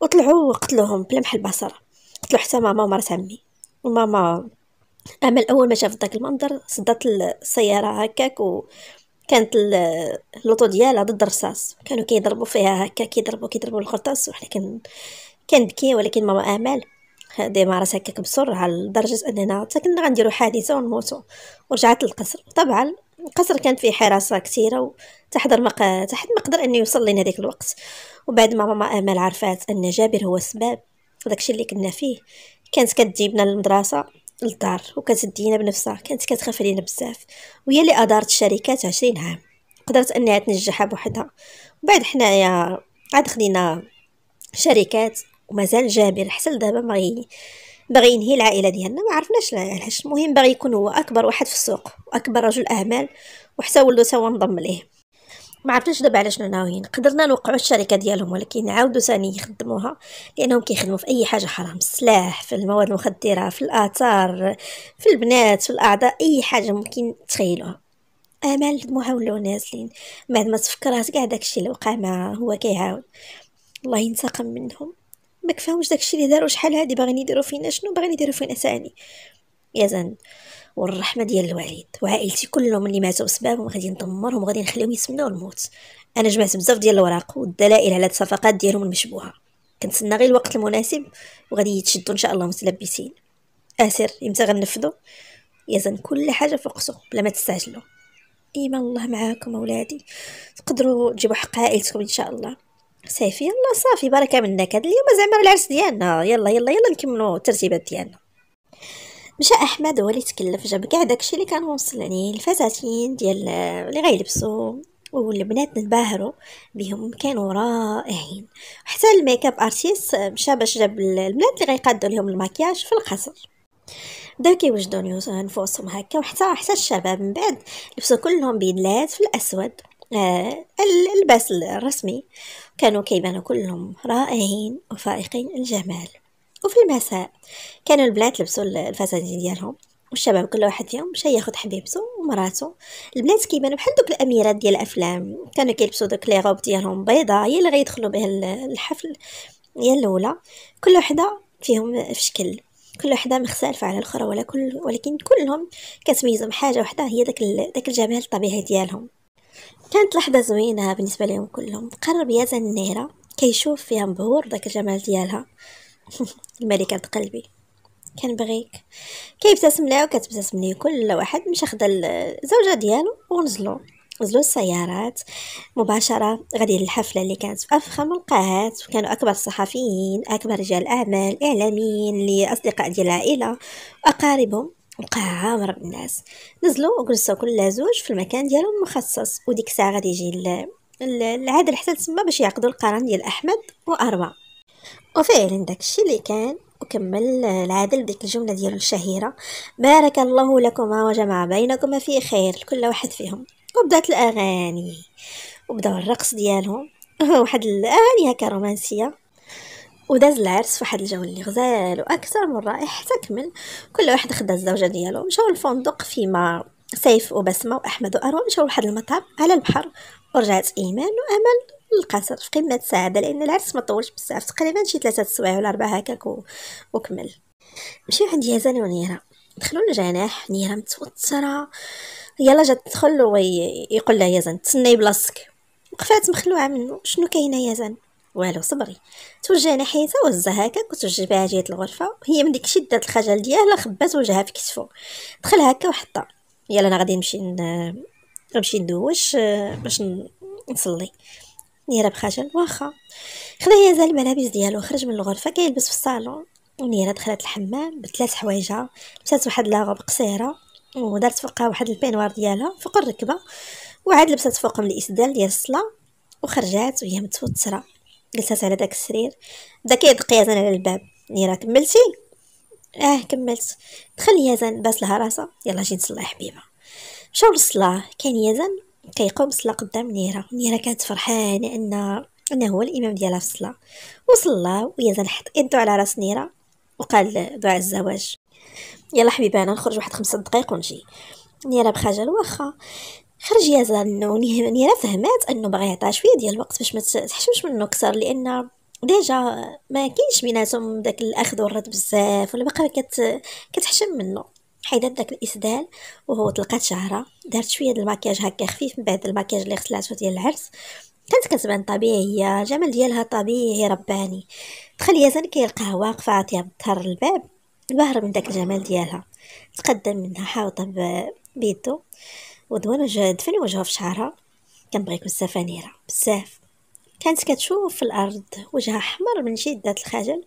وطلعوا وقتلوهم بلا محل بصر قتلوا حتى ماما ومرت عمي وماما امل اول ما شافت داك المنظر صدت السياره هكاك و كانت اللوطو ديالها ضد الرصاص كانوا كيضربوا فيها هكا كيضربوا كيضربوا القرطاس وحنا كن كنبكي ولكن ماما امال ما راس هكاك بسرعه لدرجه اننا حتى كنا غنديروا حادثه ونموتوا ورجعت للقصر طبعا القصر كان فيه حراسه كثيره وتحضر ما مق... تحت ما قدر انه يوصل لنا ذاك الوقت وبعد ما ماما امال عرفات ان جابر هو السباب داكشي اللي كنا فيه كانت كتجيبنا للمدرسه للدار وكتدينا بنفسها كانت كتخاف علينا بزاف وهي اللي ادارت الشركات عشرين عام قدرت انها تنجحها بوحدها وبعد حنايا عاد خدينا شركات ومازال جابر حتى دابا باغي باغي ينهي العائله ديالنا ما عرفناش علاش المهم باغي يكون هو اكبر واحد في السوق واكبر رجل اعمال وحتى ولدو تا نضم ليه ما عرفتش دابا على شنو ناويين قدرنا نوقعوا الشركه ديالهم ولكن عاودوا ثاني يخدموها لانهم كيخدموا في اي حاجه حرام السلاح في المواد المخدره في الاثار في البنات في الاعضاء اي حاجه ممكن تخيلوها امال ولاو نازلين بعد ما تفكرات كاع داكشي اللي وقع معاه هو كيعاود الله ينتقم منهم ما كفاهمش داكشي اللي داروا شحال هادي باغيين يديروا فينا شنو باغيين يديروا فينا ثاني يا زن والرحمه ديال الوالد وعائلتي كلهم اللي ماتوا بسببهم غادي ندمرهم وغادي نخليهم يتسناو الموت انا جمعت بزاف ديال الوراق والدلائل على الصفقات ديالهم المشبوهه كنتسنى غير الوقت المناسب وغادي يتشدوا ان شاء الله متلبسين اسر امتى غنفذوا يزن كل حاجه في وقته بلا ما تستعجلوا ايما الله معاكم اولادي تقدروا تجيبوا حق عائلتكم ان شاء الله صافي يلا صافي بركه منك هذا اليوم زعما العرس ديالنا يلا يلا يلا نكملوا الترتيبات ديالنا مشى احمد هو اللي تكلف جاب كاع داكشي اللي كان وصل يعني الفساتين ديال اللي غيلبسوا والبنات نباهروا بهم كانوا رائعين حتى الميك اب ارتيست مشى باش جاب البنات اللي غيقادوا لهم المكياج في القصر بداو كيوجدوا نفوسهم هكا وحتى حتى الشباب من بعد لبسوا كلهم بدلات في الاسود آه اللباس الرسمي كانوا كيبانوا كلهم رائعين وفائقين الجمال وفي المساء كانوا البنات لبسوا الفساتين ديالهم والشباب كل واحد فيهم مشى ياخذ حبيبته ومراته البنات كيبانوا بحال دوك الاميرات ديال الافلام كانوا كيلبسوا دوك لي روب ديالهم بيضاء هي اللي غيدخلوا بها الحفل هي الاولى كل وحده فيهم في شكل كل وحده مختلفه على الاخرى ولا كل ولكن كلهم كتميزهم حاجه وحده هي داك ال... داك الجمال الطبيعي ديالهم كانت لحظه زوينه بالنسبه لهم كلهم قرب يا النيره كيشوف فيها مبهور داك الجمال ديالها الملكة قلبي كنبغيك كيبتسم لها وكتبتسم ليه كل واحد مشى خدا الزوجه ديالو ونزلوا نزلوا السيارات مباشرة غادي للحفلة اللي كانت في أفخم القاعات وكانوا أكبر الصحفيين أكبر رجال الأعمال إعلاميين اللي أصدقاء ديال العائلة وأقاربهم وقاعة عامرة بالناس نزلوا وجلسوا كل زوج في المكان ديالهم المخصص وديك الساعة غادي يجي العدل حتى تسمى باش يعقدوا القران ديال أحمد وأروى وفعلا داكشي اللي كان وكمل العادل بديك الجملة ديالو الشهيرة بارك الله لكما وجمع بينكما في خير لكل واحد فيهم وبدات الأغاني وبداو الرقص ديالهم واحد الأغاني هكا رومانسية وداز العرس فواحد الجو اللي غزال واكثر من رائع حتى كمل كل واحد خدا الزوجه ديالو مشاو للفندق فيما سيف وبسمه واحمد واروى مشاو لواحد المطعم على البحر ورجعت ايمان وامل القصر في قمه السعاده لان العرس ما طولش بزاف تقريبا شي ثلاثه سوايع ولا اربعه هكاك و... وكمل مشيو عند يزن ونيره دخلوا للجناح نيره متوتره يلا جات تدخل ويقول لها يزن تسناي بلاصتك وقفات مخلوعه منه شنو كاينه يزن والو صبري توجه ناحيتها وهزها هكاك وتوجه بها جهه الغرفه هي من ديك شده الخجل ديالها خبات وجهها في كتفو دخل هكا وحطها يلا انا غادي نمشي نمشي ندوش باش نصلي نيره بخجل واخا خدا هي زال الملابس ديالو خرج من الغرفه كيلبس في الصالون ونيره دخلت الحمام بثلاث حوايجها لبسات واحد لاغوب قصيره ودارت فوقها واحد البينوار ديالها فوق الركبه وعاد لبسات فوقهم الاسدال ديال الصلاه وخرجات وهي متوتره جلست على داك السرير بدا كيدق يزن على الباب نيره كملتي اه كملت دخل يزن باس لها راسها يلا جي نصلي حبيبه مشاو للصلاه كان يزن كيقوم صلى قدام نيره نيره كانت فرحانه ان انه هو الامام ديالها في الصلاه وصلى ويزن حط يدو على راس نيره وقال دعاء الزواج يلا انا نخرج واحد خمسة دقائق ونجي نيره بخجل واخا خرج يزن نيرة فهمات انه باغي يعطيها شويه ديال الوقت باش ما تحشمش منه كثر لان ديجا ما كاينش بيناتهم داك الاخذ والرد بزاف ولا باقا كت كتحشم منه حيدات داك الاسدال وهو طلقات شعرها دارت شويه ديال المكياج هكا خفيف من بعد المكياج اللي غسلاتو ديال العرس كانت كتبان طبيعيه الجمال ديالها طبيعي رباني دخل يزن كيلقاها واقفه عاطيه بظهر الباب باهره من داك الجمال ديالها تقدم منها حاوطه بيدو ودوان وجه دفن وجهه في شعرها بزاف السفانيره بزاف كانت كتشوف في الارض وجهها احمر من شده الخجل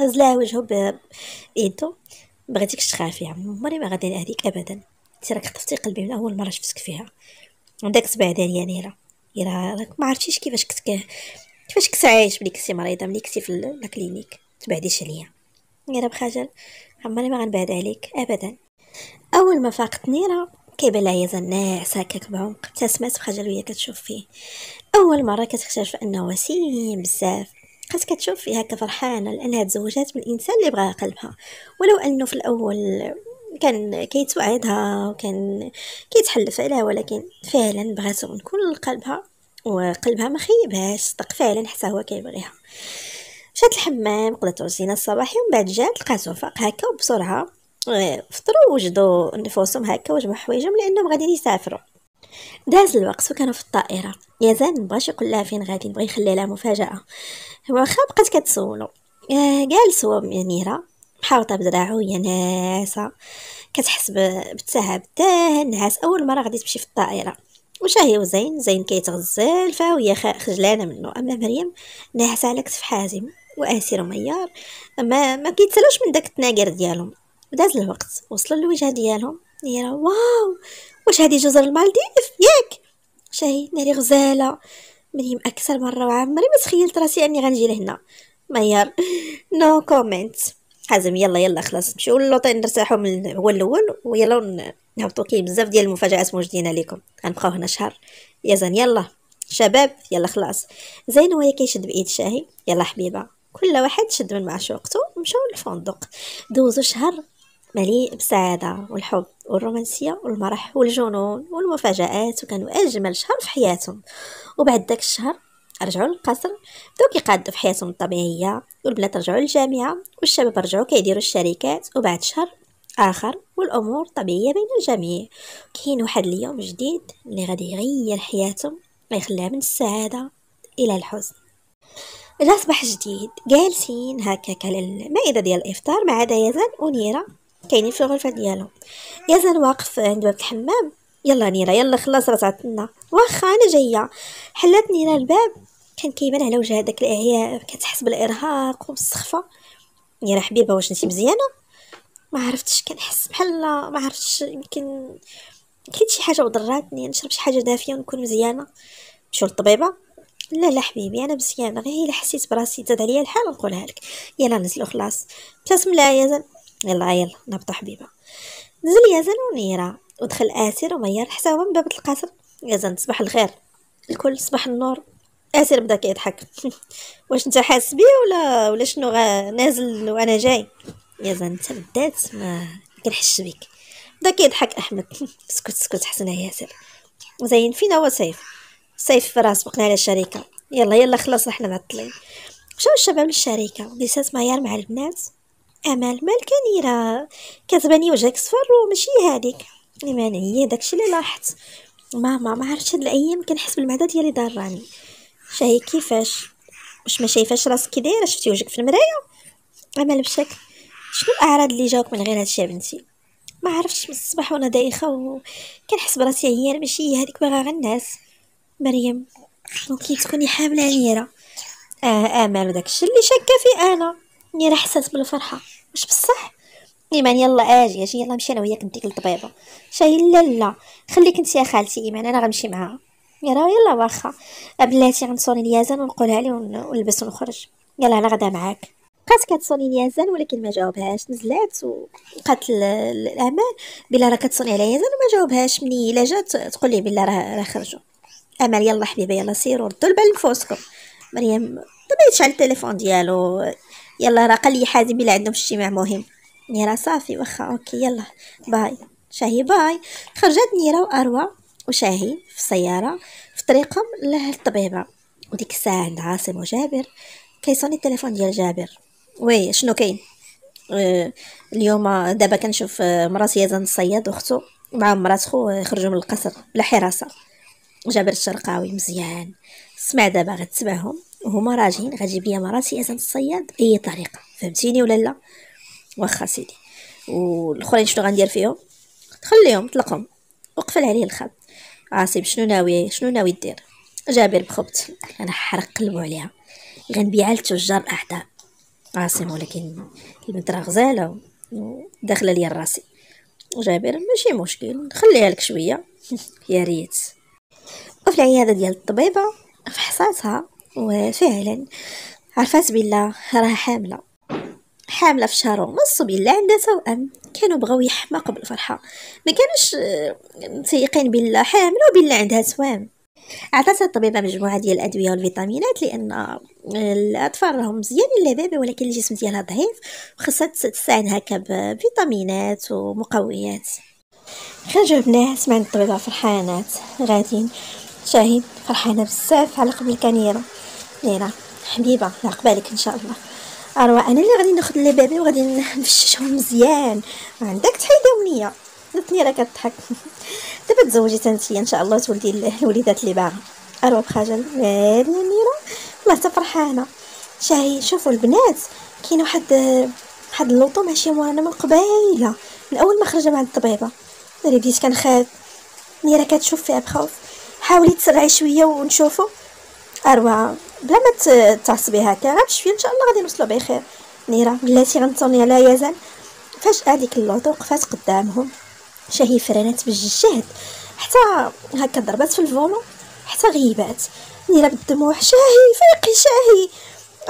هز لها وجهه بيدو بغيتك تخافي عمري ما غادي نهديك ابدا انت راك خطفتي قلبي من اول مره شفتك فيها عندك ديال يا نيره يا يعني راك ما عرفتيش كيفاش كنت كيفاش كنت عايش ملي كنتي مريضه ملي كنتي في الكلينيك تبعديش عليا يعني رب بخجل عمري ما غنبعد عليك ابدا اول ما فاقت نيره كيبان لها هي ناعس هكاك بعمق ابتسمات بخجل وهي كتشوف فيه اول مره كتكتشف انه وسيم بزاف بقات كتشوف فيها كفرحانه لانها تزوجات من الانسان اللي بغاها قلبها ولو انه في الاول كان كيتوعدها وكان كيتحلف عليها ولكن فعلا بغاتو من كل قلبها وقلبها ما خيبهاش صدق فعلا حتى هو كيبغيها مشات الحمام قضات روتينها الصباحي ومن بعد جات لقاتو فاق هكا وبسرعه آه، فطروا وجدوا نفوسهم هكا وجمعوا حوايجهم لانهم غاديين يسافروا داز الوقت وكانوا في الطائره يزن مبغاش يقول لها فين غادي نبغي يخلي لها مفاجاه واخا بقات كتسولو آه جالس هو منيره محاوطه بدراعه يا ناعسه كتحس بالتعب تاه نعاس اول مره غادي تمشي في الطائره هي وزين زين كيتغزل فا وهي خجلانه منه اما مريم ناعسه على كتف حازم واسير وميار ما ما كيتسالوش من داك التناقر ديالهم داز الوقت وصلوا للوجهه ديالهم نيره واو واش هذه جزر المالديف ياك شاهي ناري غزاله مريم اكثر مره وعمري ما تخيلت راسي اني غنجي لهنا مير نو no كومنت حازم يلا يلا خلاص نمشيو للوطين نرتاحو من هو الاول ويلا نهبطو كاين بزاف ديال المفاجات موجودين عليكم غنبقاو هنا شهر يا زين يلا شباب يلا خلاص زين وهي كيشد بايد شاهي يلا حبيبه كل واحد شد من معشوقته ومشاو للفندق دوزو شهر مليء بسعاده والحب والرومانسيه والمرح والجنون والمفاجات وكانوا اجمل شهر في حياتهم وبعد داك الشهر رجعوا للقصر بداو كيقادوا في حياتهم الطبيعيه والبنات رجعوا للجامعه والشباب رجعوا كيديروا الشركات وبعد شهر اخر والامور طبيعيه بين الجميع كاين واحد اليوم جديد اللي غادي يغير حياتهم ويخليها من السعاده الى الحزن جا صباح جديد جالسين هكاك على المائده ديال الافطار مع ديازان ونيره كاينين في الغرفه ديالهم يزن واقف عند باب الحمام يلا نيره يلا خلاص راه تعطلنا واخا انا جايه حلات نيره الباب كان كيبان على وجهها داك الاعياء كتحس بالارهاق وبالسخفه نيرا حبيبه واش نتي مزيانه ما عرفتش كنحس بحال ما عرفتش يمكن كاين شي حاجه وضراتني نشرب شي حاجه دافيه ونكون مزيانه نمشيو للطبيبه لا لا حبيبي انا مزيانه غير الا حسيت براسي زاد عليا الحال نقولها لك يلا نزلو خلاص ابتسم لها يزن يلا يلا نبطو حبيبه نزل يزن ونيرة ودخل آسر وميار حساوة من باب القصر يزن صباح الخير الكل صباح النور آسر بدا كيضحك واش نتا حاس بيا ولا ولا شنو آه، نازل وانا جاي يزن نتا بدات ما كنحش بيك بدا كيضحك احمد سكت سكت حسن ياسر زين فينا هو سيف سيف فراس بقنا على الشركه يلا يلا خلاص حنا معطلين مشاو الشباب للشركه وديسات ميار مع البنات امال مالك نيره كتباني وجهك صفر وماشي هاديك ايمان هي داكشي اللي لاحظت ماما ما عرفتش هاد الايام كنحس بالمعده ديالي ضراني شاهي كيفاش واش ما شايفاش راسك كي دايره شفتي وجهك في المرايه امال بشك شنو الاعراض اللي جاوك من غير هادشي بنتي ما عرفتش من الصباح وانا دايخه وكنحس براسي هي انا ماشي هي هذيك باغا الناس مريم ممكن تكوني حامله نيره آه امال داكشي اللي شاكه فيه انا ملي راه حسيت بالفرحه واش بصح ايمان يلا اجي اجي يلا نمشي انا وياك نديك للطبيبه شاهي لا لا خليك انت يا خالتي ايمان انا غنمشي معاها راه يلا واخا بلاتي غنصوني ليزان ونقولها لي ونلبس ونخرج يلا انا غدا معاك بقات كتصوني ليزان ولكن ما جاوبهاش نزلات وبقات الامان بلا راه كتصوني على يازان وما جاوبهاش مني الا جات تقول لي بلا راه راه خرجوا امال يلا حبيبه يلا سيروا ردوا البال لنفوسكم مريم طبيعي تشعل التليفون ديالو يلا راه قال لي حازم الا عندهم اجتماع مهم نيره صافي واخا اوكي يلا باي شاهي باي خرجت نيره واروى وشاهي في السياره في طريقهم للطبيبه وديك الساعه عند عاصم وجابر كيصوني التليفون ديال جابر وي شنو كاين اه اليوم دابا كنشوف آه، مرات يزن الصياد واختو مع مرات خو يخرجوا آه، من القصر بلا حراسه جابر الشرقاوي مزيان سمع دابا غتسمعهم وهما راجعين غتجيب ليا مراتي ازمه الصياد باي طريقه فهمتيني ولا لا واخا سيدي والاخرين شنو غندير فيهم خليهم طلقهم وقفل عليه الخط عاصم آه شنو ناوي شنو ناوي دير جابر بخبط انا حرق قلبو عليها غنبيعها للتجار الاعداء عاصم آه ولكن البنت راه غزاله وداخله ليا راسي جابر ماشي مشكل نخليها لك شويه يا ريت وفي العياده ديال الطبيبه فحصاتها وفعلا عرفات بالله راها حاملة حاملة في شهر ونص بالله عندها توأم كانوا بغاو يحماقوا بالفرحة ما كانوش آه، متيقين بالله حاملة وبالله عندها توأم عطاتها الطبيبه مجموعه ديال الادويه والفيتامينات لان آه، الاطفال راهم مزيانين لبابه ولكن الجسم ديالها ضعيف وخاصها تساعدها هكا بفيتامينات ومقويات خرجوا البنات مع الطبيبه فرحانات غادي شاهين فرحانه بزاف على قبل كان ليلى نعم. حبيبه عقبالك ان شاء الله اروى انا اللي غادي ناخذ بيبي وغادي نفششهم مزيان عندك تحيدونيه نتني راه كتضحك دابا تزوجي انتيا ان شاء الله تولدي الوليدات اللي باغا اروى بخجل غادي نيره والله فرحانه شاهي شوفوا البنات كاين واحد واحد اللوطو ماشي مورانا من قبيله من اول ما خرج مع الطبيبه ملي بديت كنخاف نيره كتشوف فيها بخوف حاولي تسرعي شويه ونشوفو اروى بلا ما تعصبي هكا غير بشويه ان شاء الله غادي نوصلوا بخير نيره بلاتي غنتصوني على يزن فجاه ديك اللوطو وقفات قدامهم شاهي فرانات بالجهد حتى هكا ضربات في الفولون حتى غيبات نيره بالدموع شاهي فيقي شاهي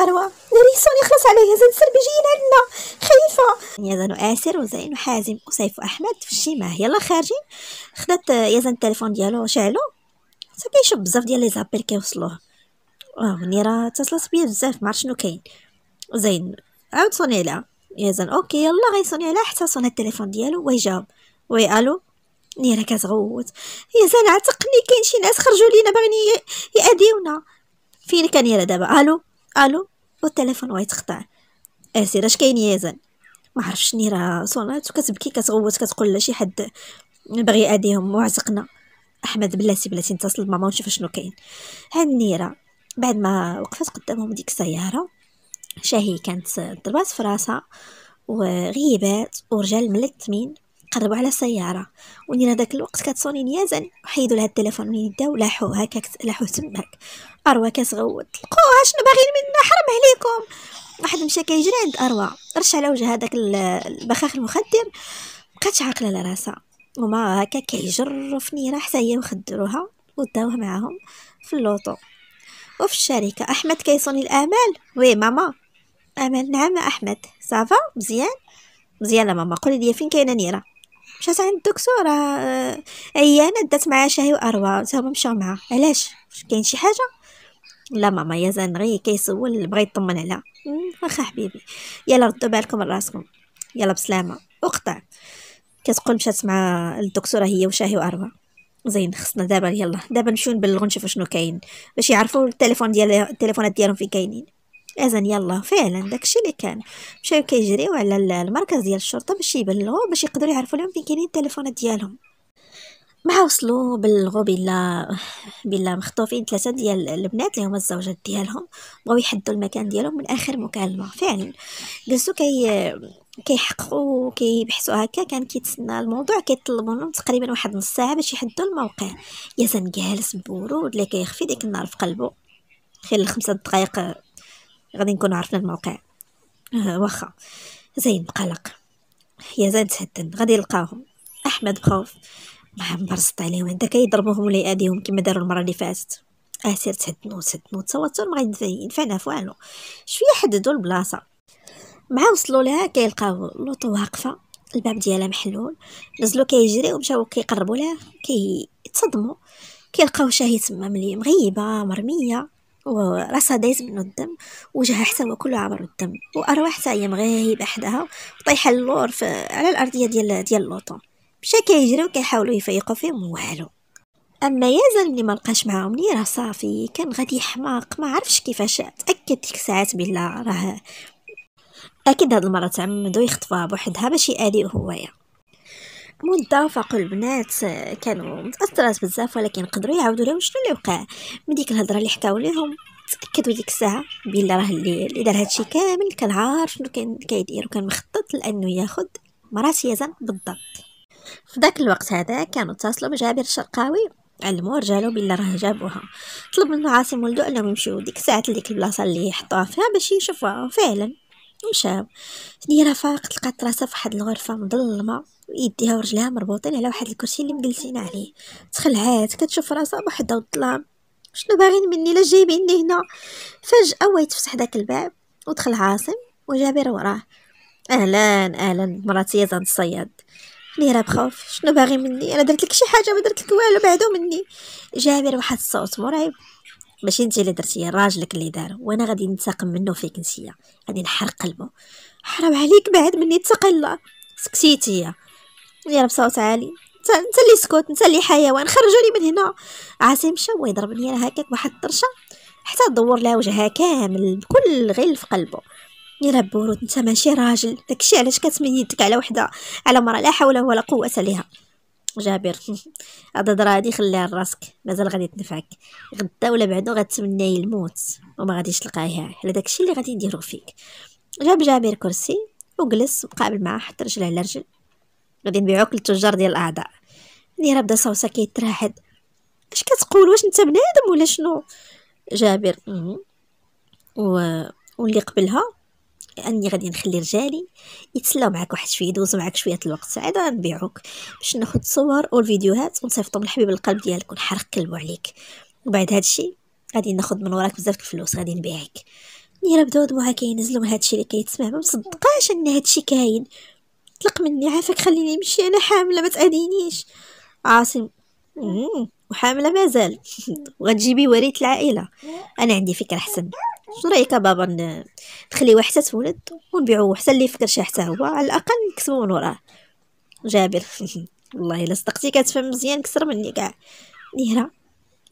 اروى صوني خلاص على يزن سربي جايين عندنا خايفه يزن واسر وزين وحازم وسيف واحمد في الشيماه يلا خارجين خدات يزن التليفون ديالو شعلو حتى كيشوف بزاف ديال لي زابيل كيوصلوه اه هني راه اتصلت بيا بزاف ما شنو كاين زين عاود صوني لها يا زين اوكي يلا صوني لها حتى صون التليفون ديالو ويجاوب وي الو ني راه كتغوت يا زين عتقني كاين شي ناس خرجوا لينا باغين ياديونا فين كان راه دابا الو الو والتليفون ويتقطع اسير اش كاين يا زين ما عرفش ني راه صونات وكتبكي كتغوت كتقول لشي حد بغي ياديهم وعتقنا احمد بلاتي بلاتي نتصل بماما ونشوف شنو كاين هاد نيره بعد ما وقفت قدامهم ديك السيارة شاهي كانت ضربات في راسها وغيبات ورجال من التمين قربوا على السياره وني داك الوقت كتصوني نيازن وحيدوا لها التليفون من يدها ولاحوه هكاك لاحو تماك اروى كتغوت لقوها شنو باغيين منا حرام عليكم واحد مشى كيجري عند اروى رش على وجه هذاك البخاخ المخدر بقاتش عاقله على راسها وما هكا كيجر في نيره حتى هي وخدروها وداوها معاهم في اللوطو وفي الشركة أحمد كيصوني الآمال وي ماما أمل نعم أحمد صافا مزيان مزيان ماما قولي لي فين كاينة نيرة مشات عند الدكتورة عيانة آه، دات معاها شاهي وأروى تاهما مشاو معاها علاش كاين شي حاجة لا ماما زان غي كيسول بغا يطمن عليها واخا حبيبي يلا ردو بالكم راسكم يلا بسلامه اقطع كتقول مشات مع الدكتوره هي وشاهي واروى زين خصنا دابا يلا دابا نمشيو نبلغو نشوفو شنو كاين باش يعرفو التليفون ديال التليفونات ديالهم فين كاينين اذن يلا فعلا داكشي اللي كان مشاو كيجريو على المركز ديال الشرطه باش يبلغو باش يقدروا يعرفوا لهم فين كاينين التليفونات ديالهم مع وصلوا بلغوا بلا بلا مخطوفين ثلاثه ديال البنات اللي هما الزوجات ديالهم بغاو يحدوا المكان ديالهم من اخر مكالمه فعلا جلسوا كي كيحققوا كيبحثوا هكا كان كيتسنى الموضوع كيطلبوا منهم تقريبا واحد نص ساعه باش يحدوا الموقع يزن جالس بورود اللي كيخفي ديك النار في قلبه خلال خمسة دقائق غادي نكون عرفنا الموقع آه واخا زين قلق يزن تهدن غادي يلقاهم احمد بخوف ما مبرصط عليهم هدا كيضربوهم ولا يأذيهم كما داروا المره اللي فاتت اسير آه، تهدنو تهدنو التوتر ما غادي ينفعنا في والو شويه حددوا البلاصه مع وصلوا لها كيلقاو لوطو واقفه الباب ديالها محلول نزلوا كيجري ومشاو كيقربوا لها كيتصدموا كيلقاو شاهي تما ملي مغيبه مرميه وراسها دايز منو الدم وجهها حتى هو كله عبر الدم وارواح حتى هي مغيبه حداها طايحه اللور على الارضيه ديال ديال اللوطو مشى كيجري وكيحاولوا يفيقوا فيهم والو اما يازن اللي ما لقاش معاهم نيره راه صافي كان غادي يحماق ما عرفش كيفاش تاكد ديك الساعات بلا راه أكيد هاد المرة تعمدو يخطفوها بوحدها باش يأذيه هويا مدة فاقوا البنات كانوا متأثرات بزاف ولكن قدروا يعاودوا لهم شنو اللي وقع من ديك الهضره اللي حكاو ليهم تاكدوا ديك الساعه بلي راه اللي, اللي دار هادشي كامل كان عارف شنو كان كيدير وكان مخطط لانه ياخذ مرات يزن بالضبط في ذاك الوقت هذا كانوا اتصلوا بجابر الشرقاوي علموا رجالو بلي راه جابوها طلب منه عاصم ولدو انهم يمشيو ديك الساعه لديك البلاصه اللي حطوها فيها باش يشوفوها فعلا ومشاو سنيره فاق لقات راسها فواحد الغرفه مظلمه ويديها ورجلها مربوطين على واحد الكرسي اللي مجلسين عليه تخلعات كتشوف راسها بوحدها والظلام شنو باغين مني لا جايبيني هنا فجاه ويتفتح فتح داك الباب ودخل عاصم وجابر وراه اهلا اهلا مراتي زان الصياد نيره بخوف شنو باغي مني انا درت لك شي حاجه ما درت لك والو بعدو مني جابر واحد الصوت مرعب ماشي انت اللي درتي راجلك اللي دار وانا غادي ننتقم منه فيك نسيه غادي نحرق قلبه حرام عليك بعد مني اتقي الله سكتيتي يا رب صوت عالي انت اللي سكت انت اللي حيوان خرجوني من هنا عاصي مشى ويضربني انا هكاك واحد الطرشه حتى دور لها وجهها كامل بكل غل في قلبه يا رب ورود انت ماشي راجل داكشي علاش كتمن يدك على وحده على مرا لا حول ولا قوه لها عشق جابر هاد الهضره هادي خليها لراسك مازال غادي تنفعك غدا ولا بعدو غتمناي الموت وما غاديش تلقايها على داكشي اللي غادي نديرو فيك جاب جابر كرسي وجلس مقابل معاه حط رجل على رجل غادي نبيعوك للتجار ديال الاعضاء ملي راه بدا صوصه كيتراحد اش كتقول واش انت بنادم ولا شنو جابر و واللي قبلها اني غادي نخلي رجالي يتسلاو معاك واحد شويه يدوزو معاك شويه الوقت عاد غنبيعوك باش ناخد الصور والفيديوهات ونصيفطهم لحبيب القلب ديالك ونحرق كلبو عليك وبعد الشيء غادي ناخد من وراك بزاف الفلوس غادي نبيعك نيرة بداو دموعها كينزلوا من الشيء اللي كيتسمع ما مصدقاش ان الشيء كاين طلق مني عافاك خليني نمشي انا حامله ما تادينيش عاصم وحامله مازال وغتجيبي وريث العائله انا عندي فكره احسن شنو رايك بابا نخليوها حتى تولد ونبيعو حتى اللي فكر شي حتى هو على الاقل نكسبو من وراه جابر والله الا صدقتي كتفهم مزيان كثر مني كاع نيره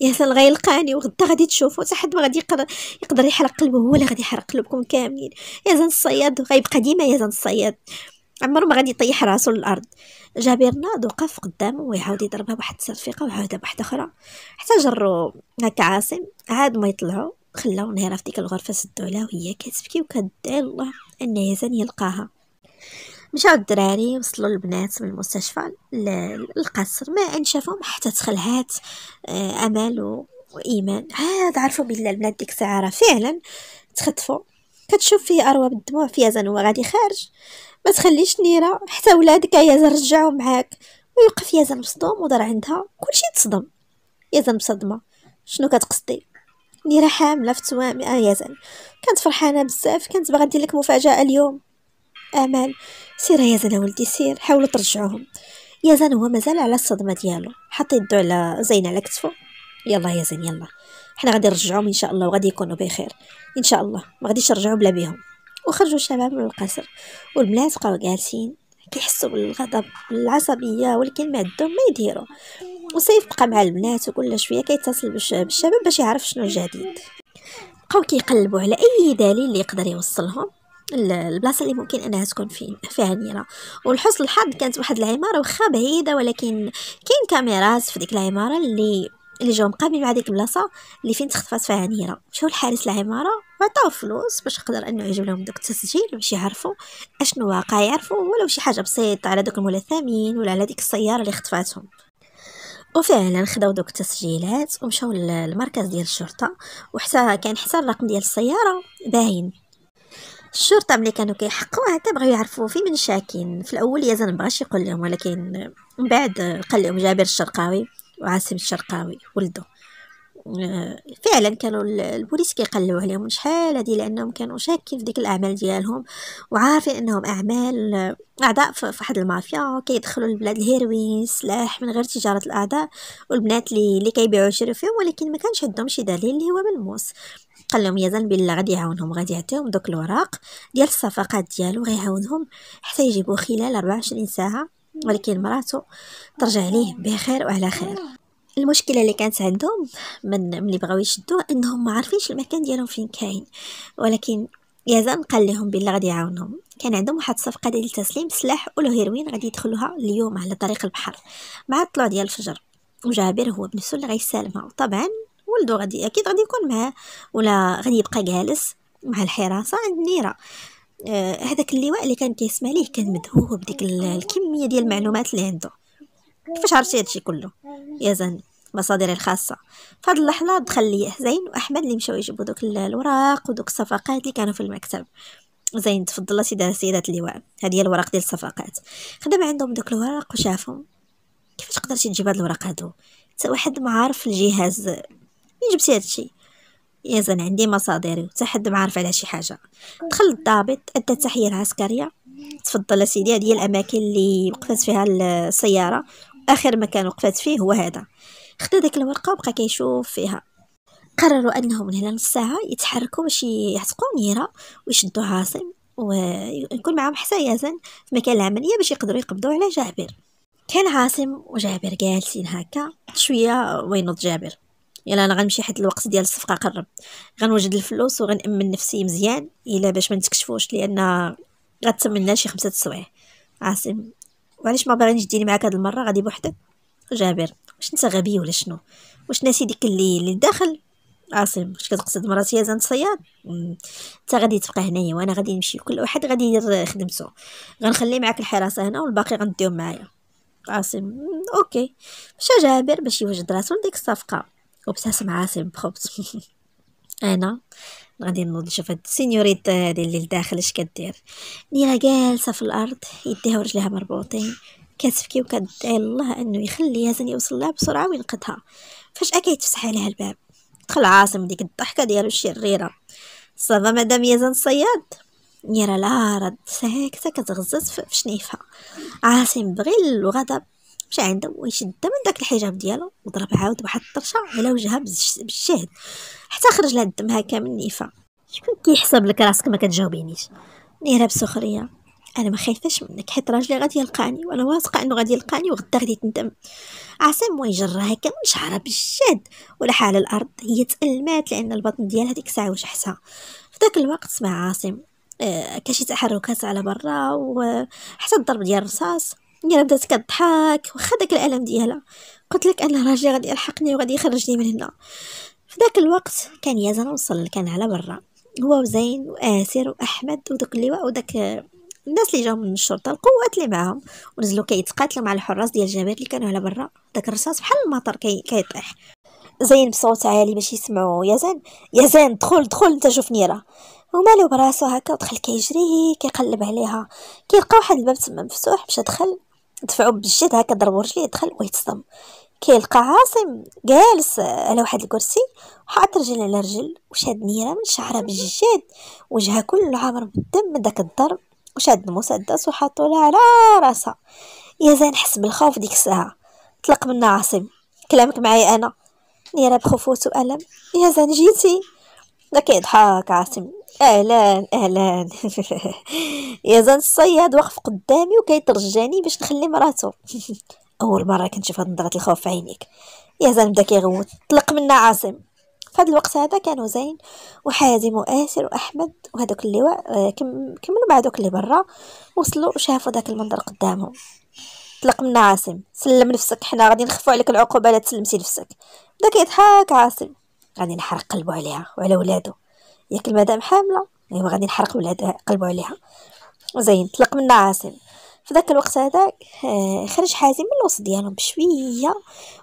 ياسر غا يلقاني وغدا غادي تشوفو حتى حد ما غادي يقدر يقدر يحرق قلبه هو اللي غادي يحرق قلبكم كاملين يزن الصياد غيبقى ديما يزن الصياد عمرو ما غادي يطيح راسو للارض جابر ناض وقف قدامه ويعاود يضربها بواحد التصفيقه ويعاودها بواحد اخرى حتى جرو هكا عاصم عاد ما يطلعوا خلاو نهيرة في ديك الغرفة سدو عليها وهي كتبكي وكدعي الله ان يزن يلقاها مشاو الدراري وصلوا البنات من المستشفى للقصر ما ان شافهم حتى تخلعات آه، امل وايمان عاد عرفوا بلي البنات ديك الساعه راه فعلا تخطفوا كتشوف فيه ارواب بالدموع في يزن هو غادي خارج ما تخليش نيره حتى ولادك يا يزن رجعوا معاك ويوقف يزن مصدوم ودار عندها كلشي تصدم يزن مصدمه شنو كتقصدي ني راه حامله في توام آه يا زين فرحانه بزاف كانت باغا ندير لك مفاجاه اليوم امال سير يا زين ولدي سير حاولوا ترجعوهم يا زين هو مازال على الصدمه ديالو حط يدو على زين على كتفو يلا يا زين يلا حنا غادي نرجعوهم ان شاء الله وغادي يكونوا بخير ان شاء الله ما غاديش نرجعوا بلا بيهم وخرجوا الشباب من القصر والبنات بقاو جالسين كيحسوا بالغضب بالعصبيه ولكن ما عندهم ما يديروا وصيف بقى مع البنات وكل شويه كيتصل بالشباب باش يعرف شنو الجديد بقاو كيقلبوا على اي دليل اللي يقدر يوصلهم البلاصه اللي ممكن انها تكون فين فيها نيره ولحسن الحظ كانت واحد العماره واخا بعيده ولكن كاين كاميرات في ديك العماره اللي اللي جاو مقابل مع ديك البلاصه اللي فين تخطفات فيها نيره مشاو لحارس العماره وعطاو فلوس باش قدر انه يجيب لهم دوك التسجيل باش يعرفوا اشنو واقع يعرفوا ولو شي حاجه بسيطه على دوك الملثمين ولا على ديك السياره اللي خطفاتهم وفعلا خداو دوك التسجيلات ومشاو للمركز ديال الشرطه وحتى كان حتى الرقم ديال السياره باين الشرطه ملي كانوا كيحقوا حتى بغاو يعرفوا في من شاكين في الاول يزن مبغاش يقول لهم ولكن من بعد قال لهم جابر الشرقاوي وعاصم الشرقاوي ولده آه، فعلا كانوا البوليس كيقلبوا عليهم شحال هادي لانهم كانوا شاكين في ديك الاعمال ديالهم وعارفين انهم اعمال آه، اعضاء في واحد المافيا كيدخلوا لبلاد الهيروين السلاح من غير تجاره الاعضاء والبنات اللي اللي كيبيعوا يشريو فيهم ولكن ما كانش عندهم شي دليل اللي هو ملموس قال لهم يا زلمه بالله غادي يعاونهم غادي يعطيهم دوك الوراق ديال الصفقات ديالو غيعاونهم حتى يجيبوا خلال 24 ساعه ولكن مراته ترجع ليه بخير وعلى خير المشكله اللي كانت عندهم من ملي بغاو يشدوه انهم ما عارفينش المكان ديالهم فين كاين ولكن يزن قال لهم بلي غادي يعاونهم كان عندهم واحد الصفقه ديال تسليم سلاح والهيروين غادي يدخلوها اليوم على طريق البحر مع الطلوع ديال الفجر وجابر هو بنفسه اللي غيسالمها وطبعا ولدو غادي اكيد غادي يكون معاه ولا غادي يبقى جالس مع الحراسه عند نيره آه، هذاك آه اللواء اللي كان كيسمع ليه كان مدهور بديك الكميه ديال المعلومات اللي عنده كيفاش عرفتي هادشي كله يا زين مصادري الخاصة فهاد اللحظة دخل ليا زين وأحمد اللي مشاو يجيبو دوك الوراق ودوك الصفقات اللي كانوا في المكتب زين تفضل سيدة سيدات اللواء هادي هي الوراق ديال الصفقات خدم عندهم دوك الوراق وشافهم كيفاش قدرتي تجيب هاد الوراق هادو تا واحد ما عارف الجهاز مين جبتي هادشي يا زين عندي مصادري وتا حد ما عارف على شي حاجه دخل الضابط ادى التحيه العسكريه تفضل سيدي هذه هي الاماكن اللي وقفت فيها السياره اخر مكان وقفات فيه هو هذا خدا ديك الورقه وبقى كيشوف فيها قرروا انهم من هنا نص ساعه يتحركوا باش يعتقوا منيره ويشدوا عاصم ويكون معاهم حتى يزن في مكان العمليه باش يقدروا يقبضوا على جابر كان عاصم وجابر جالسين هكا شويه وينوض جابر يلا انا غنمشي حد الوقت ديال الصفقه قرب غنوجد الفلوس وغنامن نفسي مزيان الا باش ما نتكشفوش لان غتمنى شي خمسة السوايع عاصم وعلاش ما باغينيش ديري معاك هاد المره غادي بوحدك جابر واش انت غبي ولا شنو واش ناسي ديك اللي اللي داخل عاصم واش كتقصد مراتي يا زان الصياد انت غادي تبقى هنايا وانا غادي نمشي كل واحد غادي يدير خدمته غنخلي معاك الحراسه هنا والباقي غنديهم معايا عاصم اوكي مشى جابر باش يوجد راسو لديك الصفقه مع عاصم بخبط انا غادي نوض نشوف هاد السينيوريتا هادي اللي لداخل اش كدير نيره جالسه في الارض يديها ورجليها مربوطين كتبكي وكتدعي الله انه يخليها زين يوصل لها بسرعه وينقذها فجاه كيتفسح عليها الباب دخل عاصم ديك الضحكه ديالو الشريره صافا مدام يزن صياد نيرا لا رد ساكته كتغزز في شنيفها عاصم بغي الغضب مشى عنده ويشد من داك الحجاب ديالها وضرب عاود واحد الطرشه على وجهها بالشهد حتى خرج لها الدم هكا من النيفه شكون كيحسب لك راسك ما كتجاوبينيش نيره بسخريه انا ما خايفاش منك حيت راجلي غادي يلقاني وانا واثقه انه غادي يلقاني وغدا غادي تندم عاصم ويجر هكا من شعرها بالشد ولا على الارض هي تالمات لان البطن ديالها ديك الساعه واش حسها في ذاك الوقت سمع عاصم آه، كاشي تحركات على برا وحتى الضرب ديال الرصاص ملي بدات كضحك واخا داك الالم ديالها قلت لك ان راجلي غادي يلحقني وغادي يخرجني من هنا في ذاك الوقت كان يزن وصل كان على برا هو وزين واسر واحمد ودوك اللواء وداك الناس اللي جاو من الشرطه القوات اللي معاهم ونزلوا كيتقاتلوا مع الحراس ديال الجبال اللي كانوا على برا داك الرصاص بحال المطر كي كيطيح زين بصوت عالي باش يسمعوا يزن يزن دخل دخل انت شوف نيره ومالو براسو هكا ودخل كيجري كيقلب عليها كيلقى واحد الباب تما مفتوح باش دخل دفعو بالجد هكا ضربو رجليه دخل ويتصدم كيلقى عاصم جالس على واحد الكرسي وحاط رجل على رجل وشاد نيره من شعره بالجد وجهها كله عامر بالدم من داك الضرب وشاد المسدس وحاطو لها على راسها يا زين حس بالخوف ديك الساعه طلق منا عاصم كلامك معايا انا نيره بخفوت والم يا زين جيتي داك كيضحك عاصم اهلا اهلا يزن الصياد واقف قدامي وكيترجاني باش نخلي مراتو اول مره كنشوف هاد نظره الخوف في عينيك يزن بدا كيغوت طلق منا عاصم فهاد الوقت هذا كانوا زين وحازم واسر واحمد وهذوك اللواء آه، كم كملوا مع دوك اللي برا وصلوا وشافوا داك المنظر قدامهم طلق منا عاصم سلم نفسك حنا غادي نخفوا عليك العقوبه لا تسلمتي نفسك بدا كيضحك عاصم غادي نحرق قلبه عليها وعلى ولادو ياك المدام حامله ايوا غادي نحرق الهداء قلبوا عليها زين طلق منا عاصم في ذاك الوقت هذاك آه، خرج حازم من الوسط ديالهم بشويه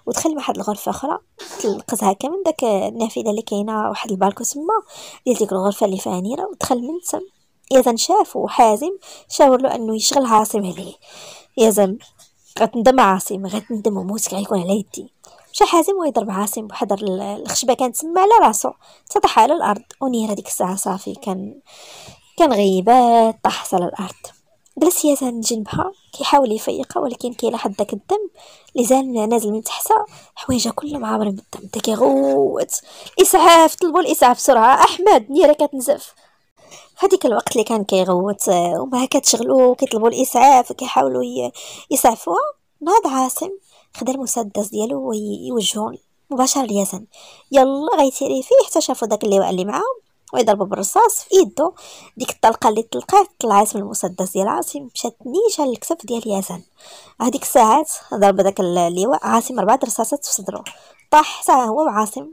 ودخل واحد الغرفه اخرى تلقزها كامل داك النافذه اللي كاينه واحد البالكو تما ديال ديك الغرفه اللي فيها نيره ودخل من تم يزن شاف وحازم شاور له انه يشغل عاصم عليه يزن غتندم عاصم غتندم وموتك غيكون على يدي مشى حازم ويضرب عاصم بحذر الخشبه كانت تما على راسو تطح على الارض ونير هذيك الساعه صافي كان كان غيبات طاحت على الارض جلس ياسان جنبها كيحاول يفيقها ولكن كيلاحظ داك الدم اللي زال نازل من تحتها حوايجها كلها معابرين بالدم داك كيغوت الاسعاف طلبوا الاسعاف بسرعه احمد نيره كتنزف هذيك الوقت اللي كان كيغوت وما كتشغلو كيطلبوا الاسعاف وكيحاولوا يسعفوها ناض عاصم خدا المسدس ديالو ويوجهو مباشره ليزن يلا غيتيري فيه حتى شافو داك اللواء اللي معاه ويضربو بالرصاص في يدو ديك الطلقه اللي طلقات طلعات من المسدس ديال عاصم مشات نيشه للكتف ديال يزن هذيك الساعات ضرب داك اللواء عاصم ربعة رصاصات في صدرو طاح حتى هو وعاصم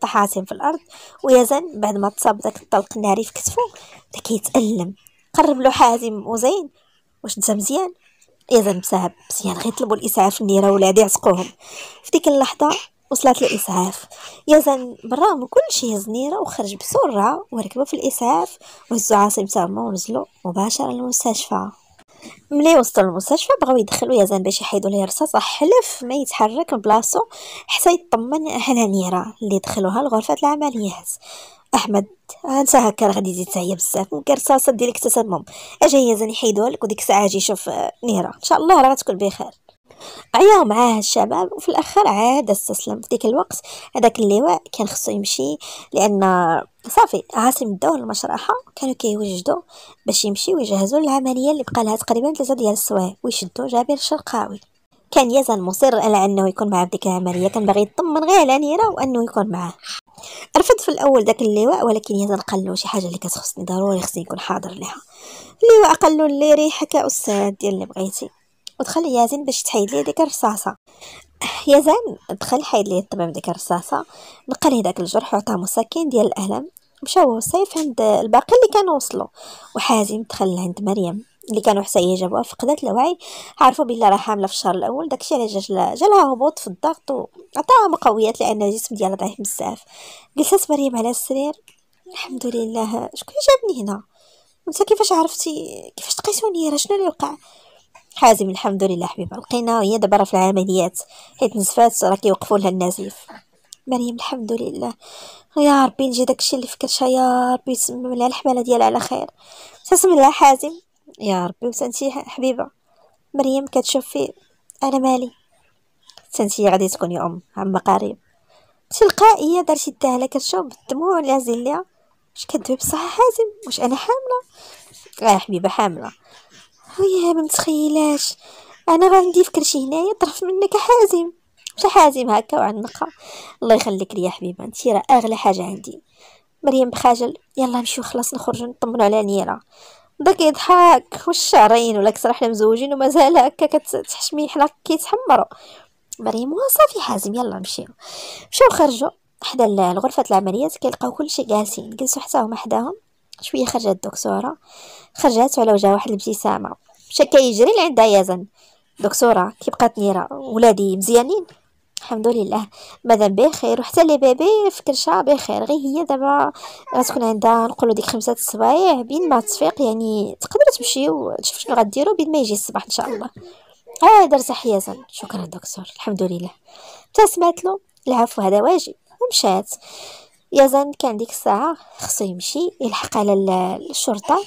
طاح عاصم في الارض ويزن بعد ما تصاب داك الطلق الناري في كتفو بدا كيتالم قرب له حازم وزين واش دزا مزيان يا مساهب مزيان غير طلبوا الاسعاف النيره ولادي عسقوهم في ديك اللحظه وصلت الاسعاف يا برام برغم كل شيء هز نيره وخرج بسرعه وركبوا في الاسعاف وهزوا عاصم تما ونزلوا مباشره للمستشفى ملي وصلوا للمستشفى بغاو يدخلوا يزن باش يحيدوا ليه رصاصه حلف ما يتحرك من بلاصتو حتى يطمن على نيره اللي دخلوها لغرفه العمليات احمد هكا راه غادي يزيد تعيا بزاف وكرصاصه ديال اكتسابهم اجا هي زاني حيدوها لك وديك الساعه اجي شوف آه، نيره ان شاء الله راه غتكون بخير عياو أيوه، معاه الشباب وفي الاخر عاد استسلم في ديك الوقت هذاك اللواء كان خصو يمشي لان صافي عاصم داو المشرحه كانوا كيوجدوا باش يمشيو ويجهزوا للعمليه اللي بقى لها تقريبا ثلاثه ديال السوايع ويشدوا جابر الشرقاوي كان يزن مصر على انه يكون معاه ديك العمليه كان باغي يطمن غير على نيره وانه يكون معاه رفض في الاول داك اللواء ولكن يزال قال له شي حاجه اللي كتخصني ضروري خصني نكون حاضر ليها اللواء قال له لي ريحك استاذ ديال اللي بغيتي ودخل يازن باش تحيد ليه ديك الرصاصه يازن دخل حيد ليه الطبيب ديك الرصاصه نقى ليه داك الجرح وعطاه مسكن ديال الالم مشاو صيف عند الباقي اللي كانوا وصلوا وحازم دخل عند مريم اللي كانوا حتى هي جابوها فقدات الوعي عرفوا بلي راه حامله في الشهر الاول داكشي علاش جا جالها هبوط في الضغط وعطاها مقويات لان الجسم ديالها ضعيف بزاف جلست مريم على السرير الحمد لله شكون جابني هنا وانت كيفاش عرفتي كيفاش تقيسوني راه شنو اللي وقع حازم الحمد لله حبيبه لقينا وهي دابا راه في العمليات حيت نزفات راه كيوقفوا لها النزيف مريم الحمد لله يا ربي نجي داكشي اللي فكرتها يا ربي تسمم لها الحماله ديالها على خير تسمم لها حازم يا ربي وسنتي حبيبه مريم كتشوف في انا مالي سنتي غادي تكون يا ام عما قريب تلقائيه درتي الدهله كتشوف بالدموع اللي ليها واش كدوي بصحة حازم واش انا حامله اه حبيبه حامله ويا ما متخيلاش انا راه عندي فكر شي هنايا طرف منك حازم مش حازم هكا وعنقه الله يخليك ليا حبيبه انت راه اغلى حاجه عندي مريم بخجل يلا نمشيو خلاص نخرجو نطمنو على نيره بدا يضحك والشعرين ولا كسر حنا مزوجين ومازال هكا كتحشمي حنا كيتحمروا مريم صافي حازم يلا نمشيو مشاو خرجوا حدا الغرفة العمليات كيلقاو كلشي جالسين جلسوا حتى هما حداهم شويه خرجت الدكتوره خرجت على وجهها واحد الابتسامه مشى كيجري لعند يزن دكتوره كيبقى تنيره ولادي مزيانين الحمد لله مدام بخير وحتى لي بيبي في كرشا بخير غير هي دابا غتكون عندها نقولوا ديك خمسة السوايع بين ما تفيق يعني تقدر تمشي وتشوف شنو غديروا بين ما يجي الصباح ان شاء الله اه درت حيازا شكرا دكتور الحمد لله ابتسمت له العفو هذا واجب ومشات يزن كان ديك الساعه خصو يمشي يلحق على الشرطه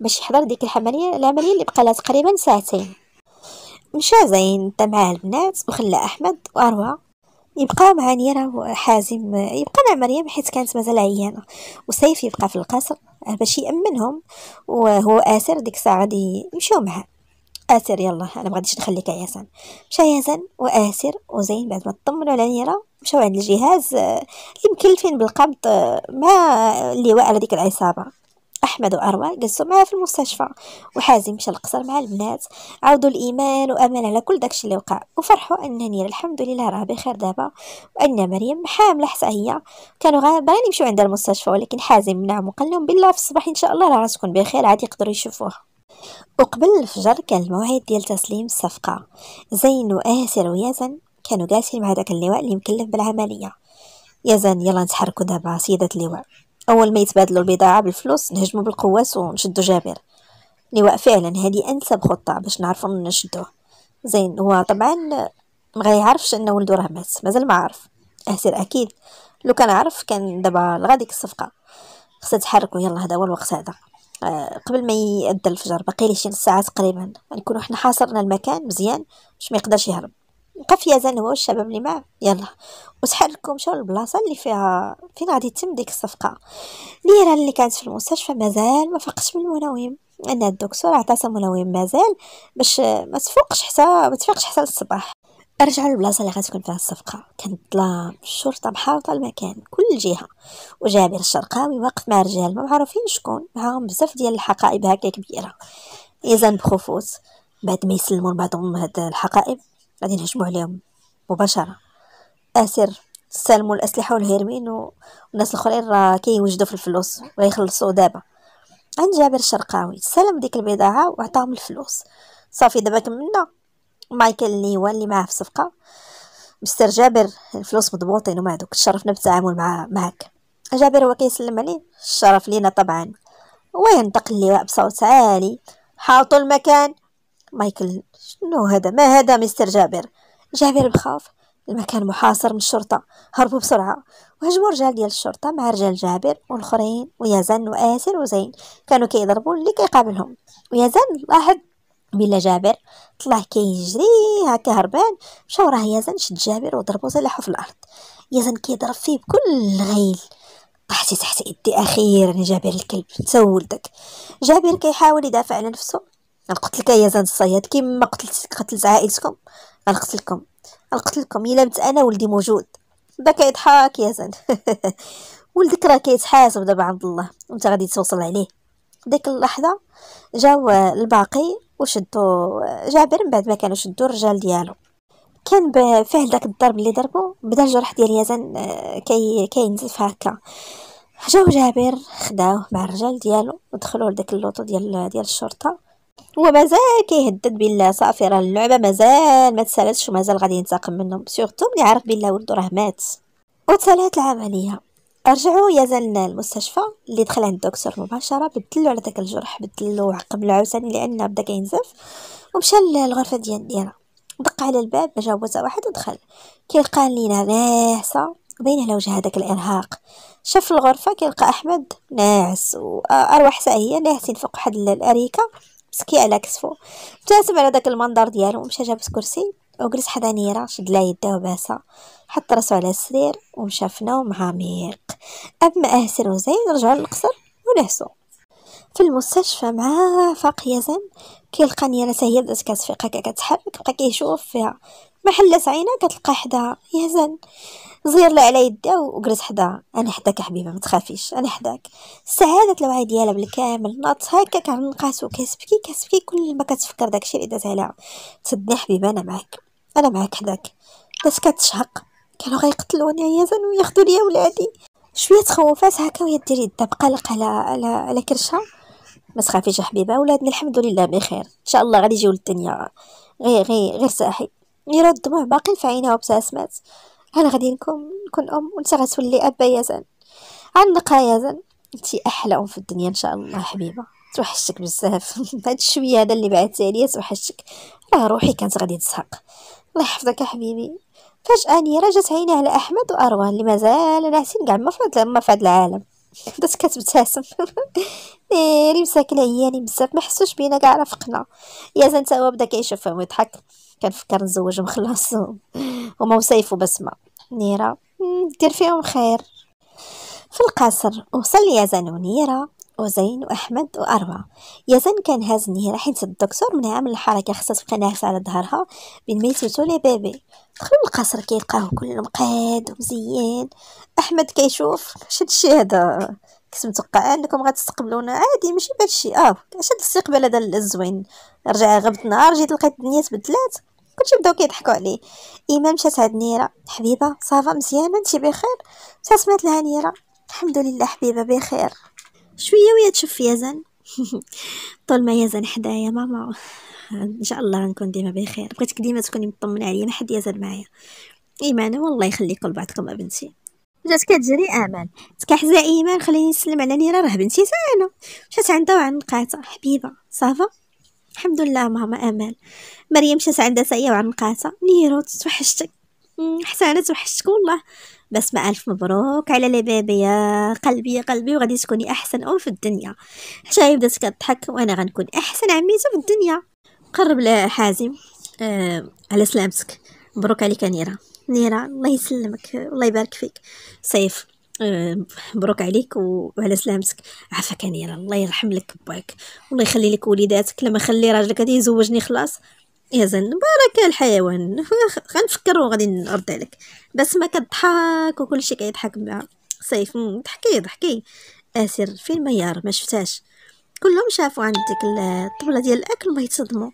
باش يحضر ديك العمليه العمليه اللي بقى لها تقريبا ساعتين مشى زين دا معاه البنات وخلى احمد واروى يبقى مع نيرة وحازم يبقى مع مريم حيت كانت مازال عيانة وسيف يبقى في القصر باش يأمنهم وهو آسر ديك الساعة غادي يمشيو معاه آسر يلا أنا غاديش نخليك عياسان مشى يزن وآسر وزين بعد ما طمنوا على نيرة مشاو عند الجهاز آه، اللي مكلفين بالقبض آه، مع اللواء على ديك العصابة احمد واروى جلسوا معاه في المستشفى وحازم مشى القصر مع البنات عاودوا الايمان وامل على كل داكشي اللي وقع وفرحوا ان الحمد لله راه بخير دابا وان مريم حامله حتى هي كانوا غير باغيين يمشيو عندها المستشفى ولكن حازم منعهم وقال لهم بالله في الصباح ان شاء الله راه تكون بخير عاد يقدروا يشوفوها وقبل الفجر كان الموعد ديال تسليم الصفقه زين واسر ويزن كانوا جالسين مع داك اللواء اللي مكلف بالعمليه يزن يلا نتحركوا دابا سيده اللواء اول ما يتبادلوا البضاعه بالفلوس نهجموا بالقواس ونشدوا جابر لواء فعلا هذه انسب خطه باش نعرفوا نشدوه زين هو طبعا ما يعرفش ان ولدو راه مات مازال ما عارف اسير أه، اكيد لو كان عرف كان دابا لغاديك الصفقه خصها تحركوا يلا هذا هو الوقت هذا آه قبل ما يأدى الفجر باقي لي شي نص ساعه تقريبا نكونوا حنا حاصرنا المكان مزيان باش ما يقدرش يهرب يا زنوة والشباب اللي معاه يلا وسحر لكم مشاو البلاصه اللي فيها فين غادي تتم ديك الصفقه ليرا اللي كانت في المستشفى مازال ما فقش من المنوم ان الدكتور عطاتها منوم مازال باش ما تفوقش حتى ما تفيقش حتى للصباح رجعوا للبلاصه اللي غتكون فيها الصفقه كان ظلام الشرطه محاوطه المكان كل جهه وجابر الشرقاوي واقف مع رجال ما معروفين شكون معاهم بزاف ديال الحقائب هكا كبيره يزن بخفوص بعد ما يسلموا لبعضهم هاد الحقائب غادي نهجموا عليهم مباشره اسر سلموا الاسلحه والهيرمين والناس الاخرين راه كيوجدوا في الفلوس ويخلصوا دابا عند جابر الشرقاوي سلم ديك البضاعه وعطاهم الفلوس صافي دابا كملنا مايكل اللي هو اللي معاه في الصفقه مستر جابر الفلوس مضبوطين وما دوك تشرفنا بالتعامل مع معك جابر هو كيسلم عليه الشرف لينا طبعا وينطق اللواء بصوت عالي حاطوا المكان مايكل شنو هذا ما هذا مستر جابر جابر بخاف المكان محاصر من الشرطة هربوا بسرعة وهجموا رجال ديال الشرطة مع رجال جابر والخرين ويزن وآسر وزين كانوا كيضربوا اللي كيقابلهم ويزن لاحظ بلا جابر طلع كيجري هكا هربان مشى وراه يزن شد جابر وضربو سلاحو في الارض يزن كيضرب فيه بكل غيل طحتي تحت يدي اخيرا جابر الكلب تسولتك جابر كيحاول يدافع على نفسه غنقتلك يا زاد الصياد كيما قتلت قتلت عائلتكم غنقتلكم غنقتلكم الا مت انا ولدي موجود بدا كيضحك يا زاد ولدك راه كيتحاسب دابا عند الله وانت غادي توصل عليه ديك اللحظه جاو الباقي وشدو جابر من بعد ما كانوا شدو الرجال ديالو كان بفعل داك الضرب اللي ضربو بدا الجرح ديال يزن آه، كي كينزف هكا جاو جابر خداوه مع الرجال ديالو ودخلوه لداك اللوطو ديال ديال الشرطه هو مازال كيهدد بالله صافي راه اللعبه مازال ما تسالاتش ومازال غادي ينتقم منهم سورتو ملي عرف بالله ولدو راه مات وتسالات العمليه رجعوا يزلنا المستشفى اللي دخل عند الدكتور مباشره بدلو على داك الجرح بدلو عقب العاوتاني لان بدا كينزف ومشى للغرفه ديال ديالنا دق على الباب جا هو واحد ودخل كيلقى لينا ناعسه باين على وجهها داك الارهاق شاف الغرفه كيلقى احمد ناعس وارواح آه، هي ناعسين فوق واحد الاريكه مسكي على كتفو ابتسم على داك المنظر ديالو مشى جاب كرسي وجلس حدا نيرة شد لها يده باسة حط راسو على السرير ومشى في نوم عميق أما أهسر وزين رجعوا للقصر ونهسو في المستشفى مع فاق يزن كيلقى نيرة هي بدات كتفيق هكا كتحرك بقى كيشوف فيها محلات عينها كتلقى حداها يهزن زير لها على يدها وجلس حداها انا حداك حبيبه ما تخافيش انا حداك سعاده الوعي ديالها بالكامل ناط هكا كنقاسو وكتبكي كتبكي كل ما كتفكر داكشي اللي دازها لها تصدني حبيبه انا معاك انا معاك حداك بس كتشهق كانوا غيقتلوني عيازن وياخذوا لي ولادي شويه تخوفات هكا وهي دير يدها بقلق على على على كرشها ما تخافيش حبيبه ولادنا الحمد لله بخير ان شاء الله غادي يجيو للدنيا غير غير غير ساحي يرد الدموع باقي في عينها وابتسمت انا غادي نكون نكون أم وأنت غتولي أبا يزن عنقها يزن أنتي أحلى أم في الدنيا إن شاء الله حبيبة توحشتك بزاف هاد الشوية هذا اللي بعثتها عليا توحشتك راه روحي كانت غادي تزهق الله يحفظك حبيبي فجأة نيرة جات عيني على أحمد وأروان اللي مازال ناسين كاع ما في هاد العالم بدات كتبتسم ناري إيه، مساكن عياني بزاف ما حسوش بينا كاع رافقنا يا زين تا هو بدا كيشوفهم ويضحك كنفكر نزوج مخلص وما وسيف بسمة نيرة دير فيهم خير في القصر وصل يزن ونيرة وزين واحمد واروى يزن كان هاز نيرة حيت الدكتور من عمل الحركه خاصها تبقى ناعسه على ظهرها بين ميت يتوتو لي بيبي دخلوا للقصر كيلقاوه كلهم قاد ومزيان احمد كيشوف شد الشي هذا كنت متوقع انكم غتستقبلونا عادي ماشي بهذا الشيء اه اش هاد الاستقبال هذا الزوين رجع غبت نهار جيت لقيت الدنيا تبدلات كلشي بداو كيضحكوا عليه ايمان مشات عند نيره حبيبه صافا مزيانه انت بخير تسمعت لها نيره الحمد لله حبيبه بخير شويه ويا تشوف يزن طول ما يزن حدايا ماما ان شاء الله غنكون ديما بخير بغيتك ديما تكوني مطمنه عليا ما حد يزن معايا ايمان والله يخليكم لبعضكم ابنتي جات كتجري امل تكحزا ايمان خليني نسلم على نيره راه بنتي تاعنا مشات عندها وعنقاتها حبيبه صافا الحمد لله ماما امال مريم مشات عندها سايه وعنقاتها نيرو توحشتك حسانه توحشتك والله ما ألف مبروك على بيبي يا قلبي يا قلبي وغادي تكوني أحسن أم في الدنيا حتى هي بدات كضحك وأنا غنكون أحسن عميتو في الدنيا قرب لحازم أه على سلامتك مبروك عليك نيرة نيرة الله يسلمك الله يبارك فيك سيف مبروك عليك وعلى سلامتك عافاك انيره الله يرحم لك باك والله يخلي لك وليداتك لما خلي راجلك غادي يزوجني خلاص يا زين بركة الحيوان غنفكر وغادي نرد عليك بس ما كضحك وكل شيء كيضحك معها صيف ضحكي ضحكي اسر فين ميار ما شفتاش كلهم شافوا عند ديك الطبله ديال الاكل ما يتصدموا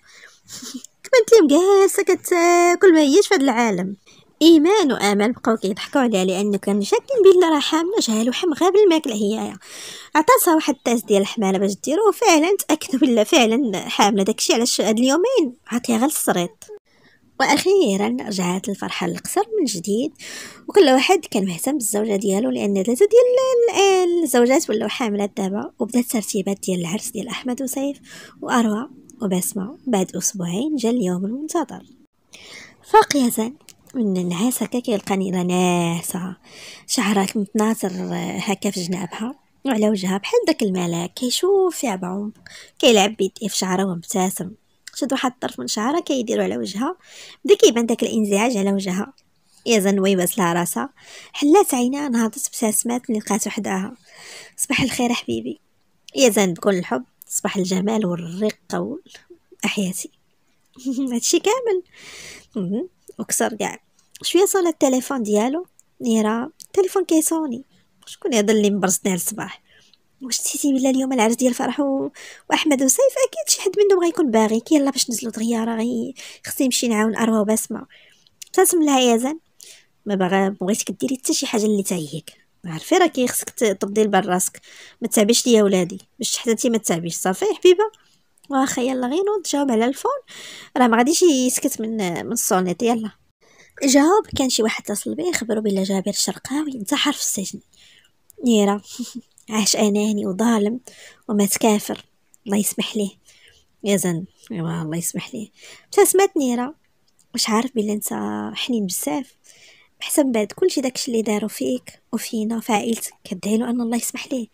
كما انت جالسه كتاكل ما هيش في هذا العالم ايمان وامل بقاو كيضحكوا عليها لانه كان شاكين بلي راه حامله جهل حم غاب الماكله هي عطاتها واحد التاس ديال الحماله باش ديرو فعلا تاكدوا بلي فعلا حامله داكشي علاش هاد اليومين عطيها غير السريط واخيرا رجعت الفرحه للقصر من جديد وكل واحد كان مهتم بالزوجه ديالو لان ثلاثه ديال الزوجات ولاو حاملات دابا وبدات الترتيبات ديال العرس ديال احمد وسيف واروى وبسمه بعد اسبوعين جا اليوم المنتظر فاقيه من هكا كيلقاني راه ناعسة شعرات متناثر هكا في جنابها وعلى وجهها بحال داك الملاك كيشوف في بعمق كيلعب بيديه في شعرها ومبتسم شد واحد الطرف من شعرها كيديرو على وجهها بدا كيبان داك الانزعاج على وجهها يا زنوي لها راسها حلات عينها نهضت بساسمات اللي لقات وحداها صباح الخير حبيبي يا زن بكل الحب صباح الجمال والرقة قول احياتي هادشي كامل وكسر قاع شويه صلا التليفون ديالو نيره التليفون كيصوني شكون هذا اللي مبرصني على الصباح واش نسيتي بلا اليوم العرس ديال فرح و... واحمد وسيف اكيد شي حد منهم غيكون باغيك يلا باش نزلو دغيا راه غي خصني نمشي نعاون اروى وبسمه ابتسم لها يزن ما باغا بغيتك ديري حتى شي حاجه اللي تعيك عرفي راكي خصك تبدي البال راسك ما تعبيش ليا ولادي باش حتى انت ما تعبيش صافي حبيبه واخا يلا غير نوض جاوب على الفون راه ما غاديش يسكت من من الصونيط يلا جاوب كان شي واحد اتصل بيه خبرو بلا جابر الشرقاوي انتحر في السجن نيرة عاش اناني وظالم ومات كافر الله يسمح ليه يا زن ايوا الله يسمح ليه ابتسمت نيرة واش عارف بلي انت حنين بزاف بحسب بعد كلشي داكشي اللي دارو فيك وفينا وفعائلتك عائلتك ان الله يسمح ليه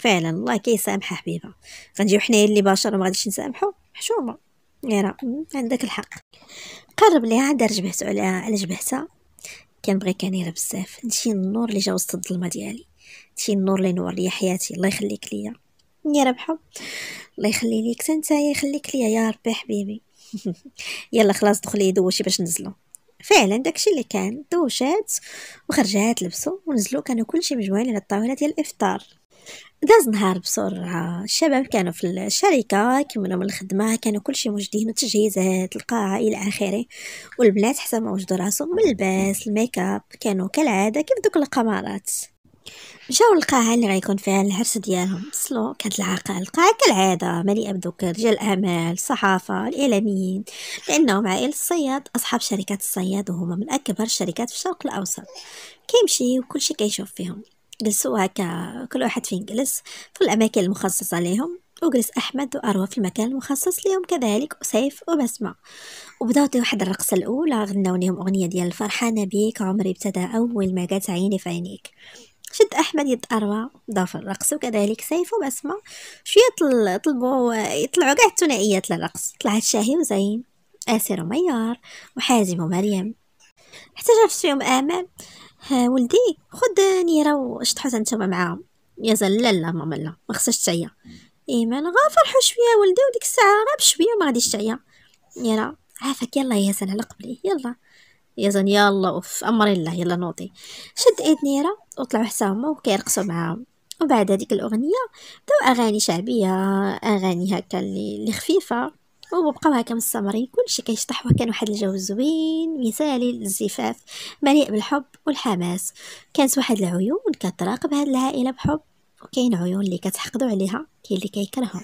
فعلا الله كيسامحه حبيبه غنجيو حنايا اللي بشر وما غاديش نسامحو حشومه نيرة عندك الحق قرب ليها دار جبهتو على على جبهتها كنبغي كنيره بزاف هادشي النور اللي جا وسط الظلمه ديالي هادشي النور اللي نور لي حياتي الله يخليك ليا يا ربحه الله يخلي ليك حتى نتايا يخليك ليا يا ربي حبيبي يلا خلاص دخلي دوشي باش نزلو فعلا داكشي اللي كان دوشات وخرجات لبسو ونزلو كانوا كلشي مجموعين على الطاوله ديال الافطار داز نهار بسرعة الشباب كانوا في الشركة كملوا من الخدمة كانوا كل شيء موجودين التجهيزات القاعة إلى آخره والبنات حتى ما وجدوا راسهم من الباس الميكاب كانوا كالعادة كيف دوك القمرات مشاو القاعة اللي غيكون فيها العرس ديالهم صلو كانت العاقة القاعة كالعادة مليئة بدوك رجال الأعمال الصحافة الإعلاميين لأنهم عائلة الصياد أصحاب شركات الصياد وهما من أكبر الشركات في الشرق الأوسط كيمشي وكل شي كيشوف فيهم جلسوا هكا كل واحد فين جلس في الأماكن المخصصة لهم وجلس أحمد وأروى في المكان المخصص لهم كذلك وسيف وبسمة وبداو واحد الرقصة الأولى غناو لهم أغنية ديال فرحانة بيك عمري ابتدى أول ما جات عيني في عينيك شد أحمد يد أروى ضاف الرقص وكذلك سيف وبسمة شوية طلبوا يطلعوا قاعد الثنائيات للرقص طلعت شاهي وزين آسر وميار وحازم ومريم احتجبت فيهم آمال ها ولدي خد نيره واش تحوس انت معاهم يا زال لا لا ماما لا ما خصهاش تعيا ايمان غا فرحوا شويه ولدي وديك الساعه راه بشويه ما غاديش تعيا نيره عافاك يلا يا زال على قبلي يلا يا زن يلا اوف امر الله يلا نوضي شد ايد نيره وطلعوا حتى هما وكيرقصوا معاهم وبعد هذيك الاغنيه بداو اغاني شعبيه اغاني هكا اللي خفيفه وبقاو هكا مستمرين كلشي كيشطح وكان واحد الجو زوين مثالي للزفاف مليء بالحب والحماس كانت واحد العيون كتراقب هاد العائله بحب وكاين عيون اللي كتحقدوا عليها كاين اللي كيكرههم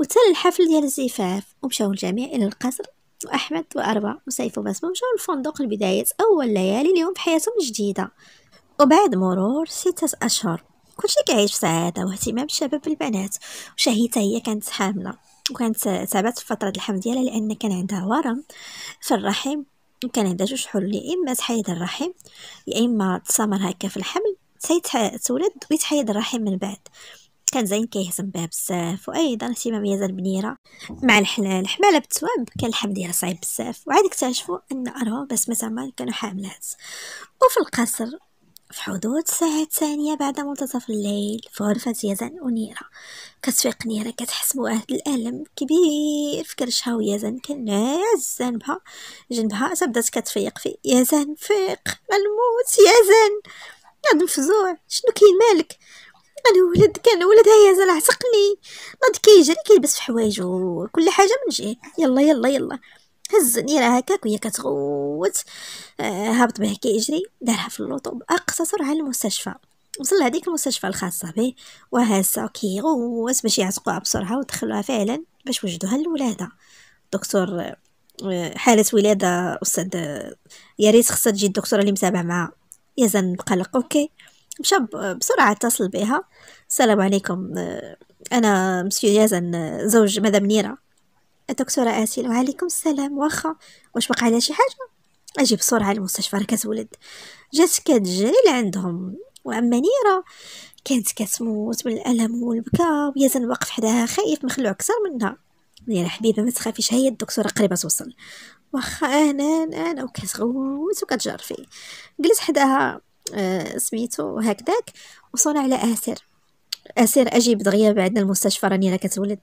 وتسال الحفل ديال الزفاف ومشاو الجميع الى القصر واحمد واربا وسيف وبسمه مشاو للفندق لبدايه اول ليالي ليهم في حياتهم الجديده وبعد مرور ستة أشهر كلشي كيعيش في سعادة واهتمام الشباب بالبنات وشهيتة هي كانت حاملة وكانت تعبات في فتره الحمل ديالها لان كان عندها ورم في الرحم وكان عندها جوج حلول يا اما تحيد الرحم يا اما تسامر هكا في الحمل تولد ويتحيد الرحم من بعد كان زين كيهزم بها بزاف وايضا اهتمام يزال بنيره مع الحماله بالتواب كان الحمل ديالها صعيب بزاف وعاد اكتشفوا ان ارهو بس ما كانوا حاملات وفي القصر في حدود الساعة ثانية بعد منتصف الليل في غرفة يزن ونيرة كتفيق نيرة كتحس بواحد الألم كبير في كرشها ويزن يزن جنبها جنبها تبدات كتفيق في يزن فيق غنموت يزن غاد مفزوع شنو كاين مالك انا ولد كان ولد هيا زرع عتقني غاد كيجري كيلبس في حوايجو كل حاجه من جهه يلا يلا يلا هز نيرة هكاك وهي كتغوت آه، هابط بها كيجري دارها في اللوطو باقصى سرعه للمستشفى وصل لهذيك المستشفى الخاصه به وهاسه كيغوت باش يعتقوها بسرعه ودخلوها فعلا باش وجدوها للولاده دكتور آه، حالة ولادة أستاذ يا ريت خصها تجي الدكتورة اللي متابعة معاها يزن بقلق أوكي مشى آه، بسرعة اتصل بها السلام عليكم أنا مسيو يزن زوج مدام نيرة الدكتورة آسيل وعليكم السلام واخا واش وقع على شي حاجة أجي بسرعة المستشفى راه كتولد جات كتجري لعندهم وأما نيرة كانت كتموت من الألم والبكاء ويزن واقف حداها خايف مخلوع أكثر منها نيرة حبيبة ما تخافيش هي الدكتورة قريبة توصل واخا أنا أنا وكتغوت وكتجرفي جلس حداها آه، سميتو هكذاك وصونا على آسر آسر أجي دغيا بعدنا المستشفى راني راه كتولد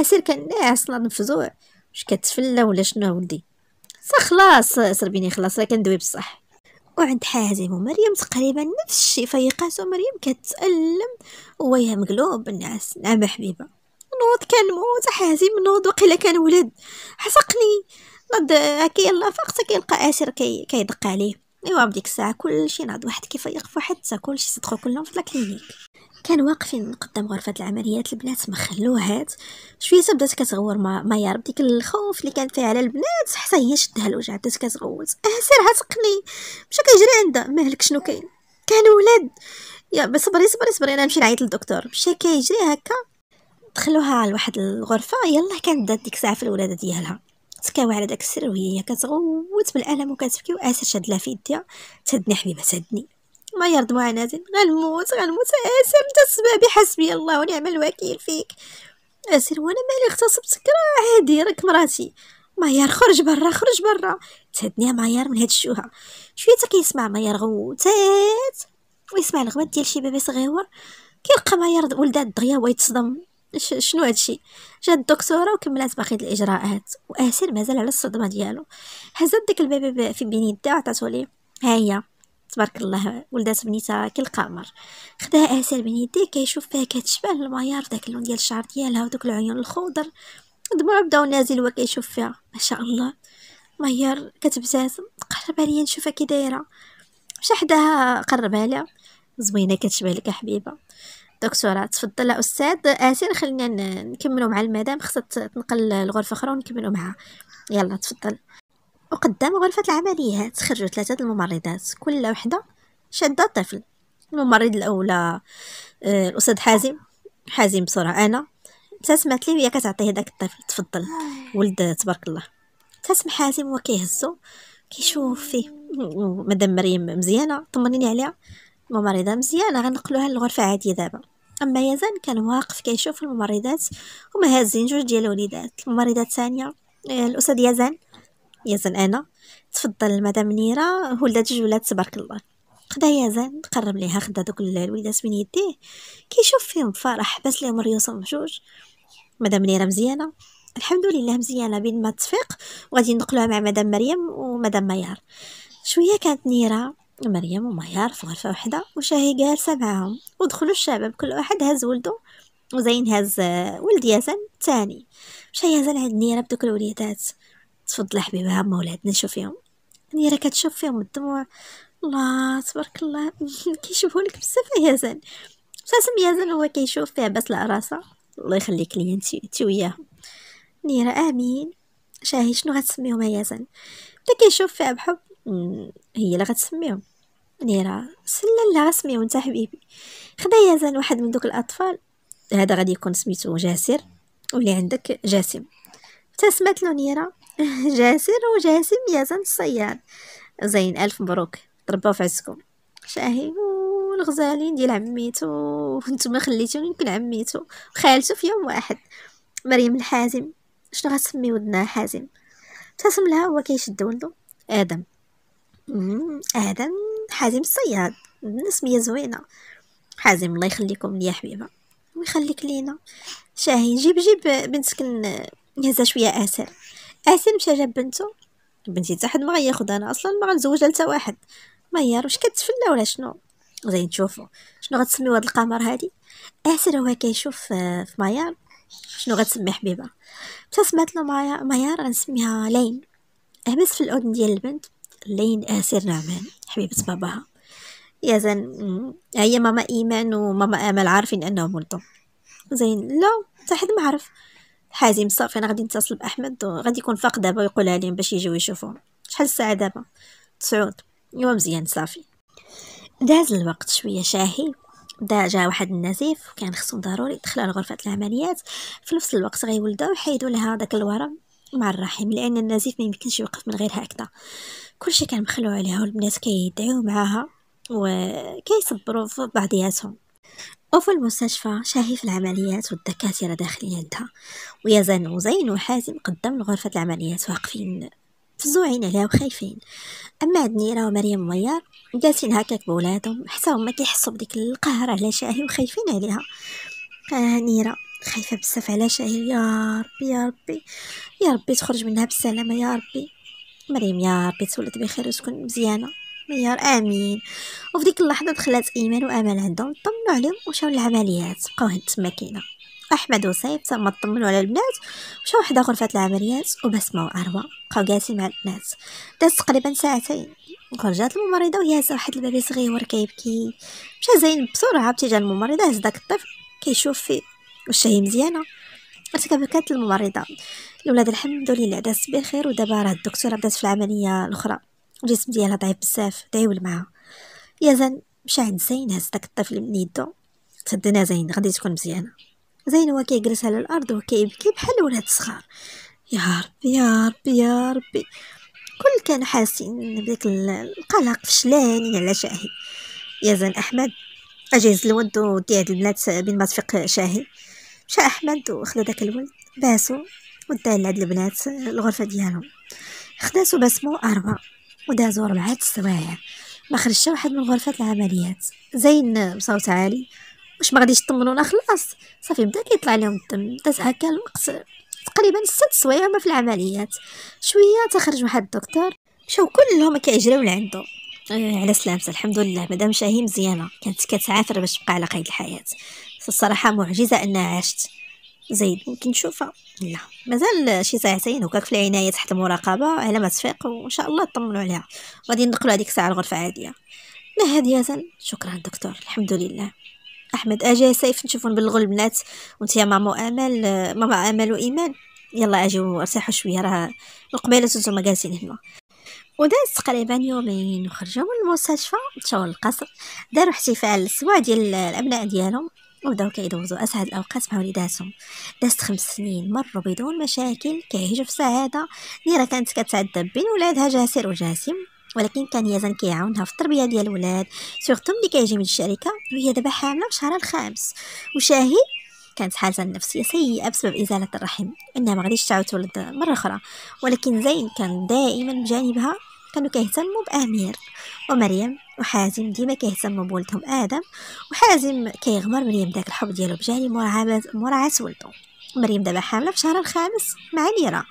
اسير كان اصلا مفزوع واش كتفلى ولا شنو ولدي صح خلاص سربيني خلاص راه كندوي بصح وعند حازم ومريم تقريبا نفس الشيء فيقاسو مريم كتألم وهي مقلوب الناس نعم حبيبه نوض كنموت حازم نوض وقيلا كان ولد حسقني نض هكا يلا فقط كيلقى اسير كي كيدق عليه ايوا بديك الساعه كلشي ناض واحد كيفيق فواحد حتى كلشي صدقوا كلهم في لاكلينيك كان واقفين قدام غرفة العمليات البنات مخلوهات شوية بدات كتغور ما, ما يار الخوف اللي كان فيها على البنات حتى هي شدها الوجع بدات كتغوت اه سير عتقني مشى كيجري عندها مالك شنو كاين كانوا ولاد يا صبري صبري صبري انا نمشي نعيط للدكتور مشى كيجري هكا دخلوها على واحد الغرفه يلا كانت دات ديك الساعه في الولاده ديالها تكاوى على داك السر وهي كتغوت بالالم وكتبكي واسر شاد لها في يديها تهدني حبيبه تهدني ما يرضى معاناتي غنموت غنموت آسر نتا سبابي حسبي الله ونعم الوكيل فيك آسر وانا مالي اغتصبتك راه عادي راك مراتي مايار خرج برا خرج برا تهدني مايار من هاد الشوهه شويه تا كيسمع مايار غوتات ويسمع الغوات ديال شي بابي صغيور كيلقى مايار ولدها الدغيا ويتصدم شنو هادشي جا الدكتوره وكملات باقي الاجراءات واسر مازال على الصدمه ديالو هزات ديك البيبي في بين يدها عطاتو ليه ها هي تبارك الله ولدات بنيتها كالقمر خداها اسال من يديه كيشوف فيها كتشبه الميار داك اللون ديال الشعر ديالها ودوك العيون الخضر دموع بداو نازل وهو كيشوف فيها ما شاء الله ميار كتبتسم قرب عليا نشوفها كي دايره مشى حداها قرب عليها زوينه كتشبه لك حبيبه دكتوره تفضل استاذ اسير خلينا نكملو مع المدام خصها تنقل لغرفه اخرى ونكملوا معها يلا تفضل وقدام غرفة العمليات تخرجوا ثلاثة الممرضات كل وحدة شادة طفل الممرض الأولى آه الأستاذ حازم حازم بسرعة أنا ابتسمت لي وهي كتعطيه داك الطفل تفضل ولد تبارك الله تسمع حازم وكيهزو كيشوف فيه مدام مريم مزيانة طمنيني عليها الممرضة مزيانة غنقلوها للغرفة عادية دابا اما يزن كان واقف كيشوف الممرضات هما هازين جوج ديال الوليدات الممرضه الثانيه آه، الاستاذ يزن يا انا تفضل المدام نيرة ولدات ولاد تبارك الله خدا يا زين تقرب ليها خدا دوك الوليدات من يديه كيشوف فيهم فرح بس ليهم ريوسهم بجوج مدام نيرة مزيانة الحمد لله مزيانة بين ما تفيق وغادي نقلوها مع مدام مريم ومدام ميار شوية كانت نيرة مريم وميار في غرفة وحده وشاهي جالسة معاهم ودخلوا الشباب كل واحد هز ولده وزين هز آه، ولد ياسن الثاني مشى يزن عند نيرة بدوك الوليدات تفضل حبيبه هما ولادنا شوفيهم هي يعني راه كتشوف فيهم الدموع الله تبارك الله كيشوفوا لك بزاف يازن بصح يازن هو كيشوف فيها بس العراسه الله يخليك ليا انت انت وياه نيره امين شاهي شنو غتسميهم يازن بدا كيشوف فيها بحب هي اللي غتسميهم نيره سلا غسميو انت حبيبي خدا يازن واحد من دوك الاطفال هذا غادي يكون سميتو جاسر واللي عندك جاسم تسمت له نيره جاسر وجاسم ياسن الصياد زين الف مبروك ترباو في عزكم شاهي والغزالين ديال عميتو نتوما خليتوني نكون عميتو خالتو في يوم واحد مريم الحازم شنو غتسمي ودنا حازم ابتسم لها هو كيشد ولدو ادم ادم حازم الصياد نسمية زوينه حازم الله يخليكم يا حبيبه ويخليك لينا شاهين جيب جيب بنتك نهزها شويه اسر حسن مشى جاب بنته بنتي حتى حد ما غياخد انا اصلا ما غنزوجها لتا واحد ما هي واش كتفلا ولا شنو غادي تشوفوا شنو غتسميو هاد القمر هادي اسر هو كيشوف آه، في مايار شنو غتسمي حبيبه بصح سمعت له مايار مايار غنسميها لين همس في الاذن ديال البنت لين اسر نعمان حبيبه باباها يا زين هي ماما ايمان وماما امل عارفين انهم ولدو زين لا حتى حد ما عرف حازم صافي انا غادي نتصل باحمد وغادي يكون فاق دابا ويقولها لهم باش يجيو يشوفوه شحال الساعه دابا تسعود ايوا مزيان صافي داز الوقت شويه شاهي دا جا واحد النزيف وكان خصهم ضروري يدخلوا لغرفه العمليات في نفس الوقت غيولدوا ويحيدوا لها داك الورم مع الرحم لان النزيف ما يمكنش يوقف من غير هكذا كلشي كان مخلوع عليها والبنات كيدعيو معاها وكيصبروا في بعضياتهم وفي المستشفى شاهي في العمليات والدكاترة داخليتها ويزن وزين وحازم قدام غرفة العمليات واقفين فزوعين عليها وخايفين اما عدنيرة نيره ومريم وميار جالسين هكاك بولادهم حتى هما كيحسوا بديك القهر على شاهي وخايفين عليها آه نيره خايفه بزاف على شاهي يا ربي يا ربي يا ربي تخرج منها بالسلامه يا ربي مريم يا ربي تولد بخير وتكون مزيانه مليار امين وفي ديك اللحظه دخلات ايمان وامل عندهم طمنوا عليهم ومشاو للعمليات بقاو هاد تما كاينه احمد وصيف تما طمنوا على البنات مشاو حدا غرفه العمليات وبسمه واروى بقاو جالسين مع البنات دازت تقريبا ساعتين خرجات الممرضه وهي واحد الباب صغير كيبكي مشى زين بسرعه بتجاه الممرضه هز داك الطفل كيشوف فيه واش هي مزيانه ارتكبت الممرضه الاولاد الحمد لله دازت بخير ودابا راه الدكتوره بدات في العمليه الاخرى الجسم ديالها ضعيف بزاف تعاول معاها يا زين مشى عند زين هز داك الطفل من يدو تهدنا زين غادي تكون مزيانه زين هو كيجلس على الارض وكيبكي بحال ولاد صغار يا ربي يا ربي يا ربي كل كان حاسين بداك القلق فشلاني على شاهي يا زين احمد اجهز الولد ودي هاد البنات بين ما تفيق شاهي مشى احمد وخدا داك الولد باسو وداه لهاد البنات الغرفه ديالهم خداتو باسمو اربعه ودازو ربعة السوايع ما خرجش واحد من غرفة العمليات زين بصوت عالي واش ما غاديش طمنونا خلاص صافي بدا كيطلع لهم الدم داز هكا الوقت تقريبا ست سوايع ما في العمليات شويه تخرج واحد الدكتور مشاو كلهم كيجريو لعندو آه على سلامته الحمد لله مدام شاهي مزيانه كانت كتعافر باش تبقى على قيد الحياه الصراحه معجزه انها عاشت زيد ممكن نشوفها لا مازال شي ساعتين هكاك في العنايه تحت المراقبه على ما تفيق وان شاء الله تطمنوا عليها غادي ندخلوا هذيك الساعه الغرفه عاديه زين شكرا دكتور الحمد لله احمد اجي سيف نشوفون نبلغوا البنات وانت يا ماما امل ماما امل وايمان يلا اجيو ارتاحوا شويه راه القبيله نتوما جالسين هنا وداز تقريبا يومين وخرجوا من المستشفى مشاو للقصر داروا احتفال السوا ديال الابناء ديالهم وبداو كيدوزوا أسعد الأوقات مع وليداتهم دازت خمس سنين مروا بدون مشاكل كيعيشوا في سعادة نيره كانت كتعذب بين ولادها جاسر وجاسم ولكن كان يزن كيعاونها في التربيه ديال الولاد سورتو ملي كيجي من الشركه وهي دابا حامله في شهرها الخامس وشاهي كانت حالتها النفسيه سيئه بسبب ازاله الرحم انها ما غاديش تعاود تولد مره اخرى ولكن زين كان دائما بجانبها كانوا كيهتموا بامير ومريم وحازم ديما كيهتم بولدهم ادم وحازم كيغمر مريم داك الحب ديالو بجاني مراعاه مراعاه ولدو مريم دابا حامله في شهر الخامس مع ليرا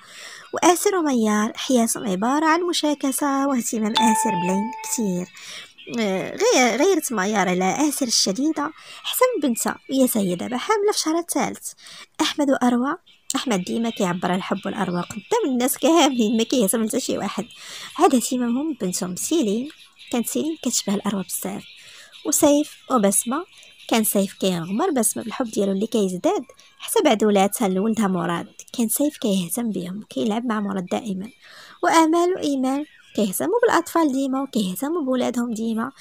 وآسر وميار حياتهم عبارة عن مشاكسة واهتمام آسر بلين كثير آه، غيرت ميار على آسر الشديدة حسن بنتها وهي سيدة دابا حاملة في شهر الثالث أحمد وأروى أحمد ديما كيعبر على الحب والأروى قدام الناس كاملين ما كيهتم حتى شي واحد هذا اهتمامهم بنتهم سيلين كانت سيرين كتشبه الأروى بزاف وسيف وبسمة كان سيف كينغمر بسمة بالحب ديالو اللي كيزداد حتى بعد ولادها لولدها مراد كان سيف كيهتم بهم كيلعب مع مراد دائما وامال وايمان كيهتموا بالاطفال ديما وكيهتموا بولادهم ديما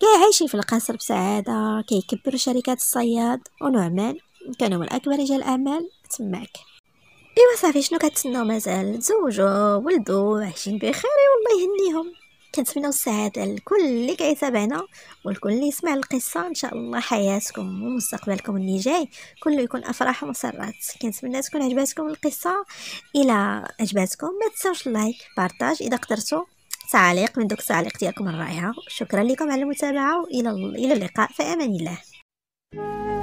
كيعيشي في القصر بسعاده كيكبروا شركات الصياد ونعمان كانوا من اكبر رجال الاعمال تماك ايوا صافي شنو كتسناو مازال تزوجوا ولدوا عايشين بخير والله يهنيهم كنتمنى السعادة لكل اللي كيتابعنا والكل اللي يسمع القصة ان شاء الله حياتكم ومستقبلكم اللي جاي كله يكون افراح ومسرات كنتمنى تكون عجباتكم القصة الى عجباتكم ما تنساوش اللايك بارطاج اذا قدرتوا تعليق من دوك التعليق ديالكم الرائعة شكرا لكم على المتابعة والى الى اللقاء في امان الله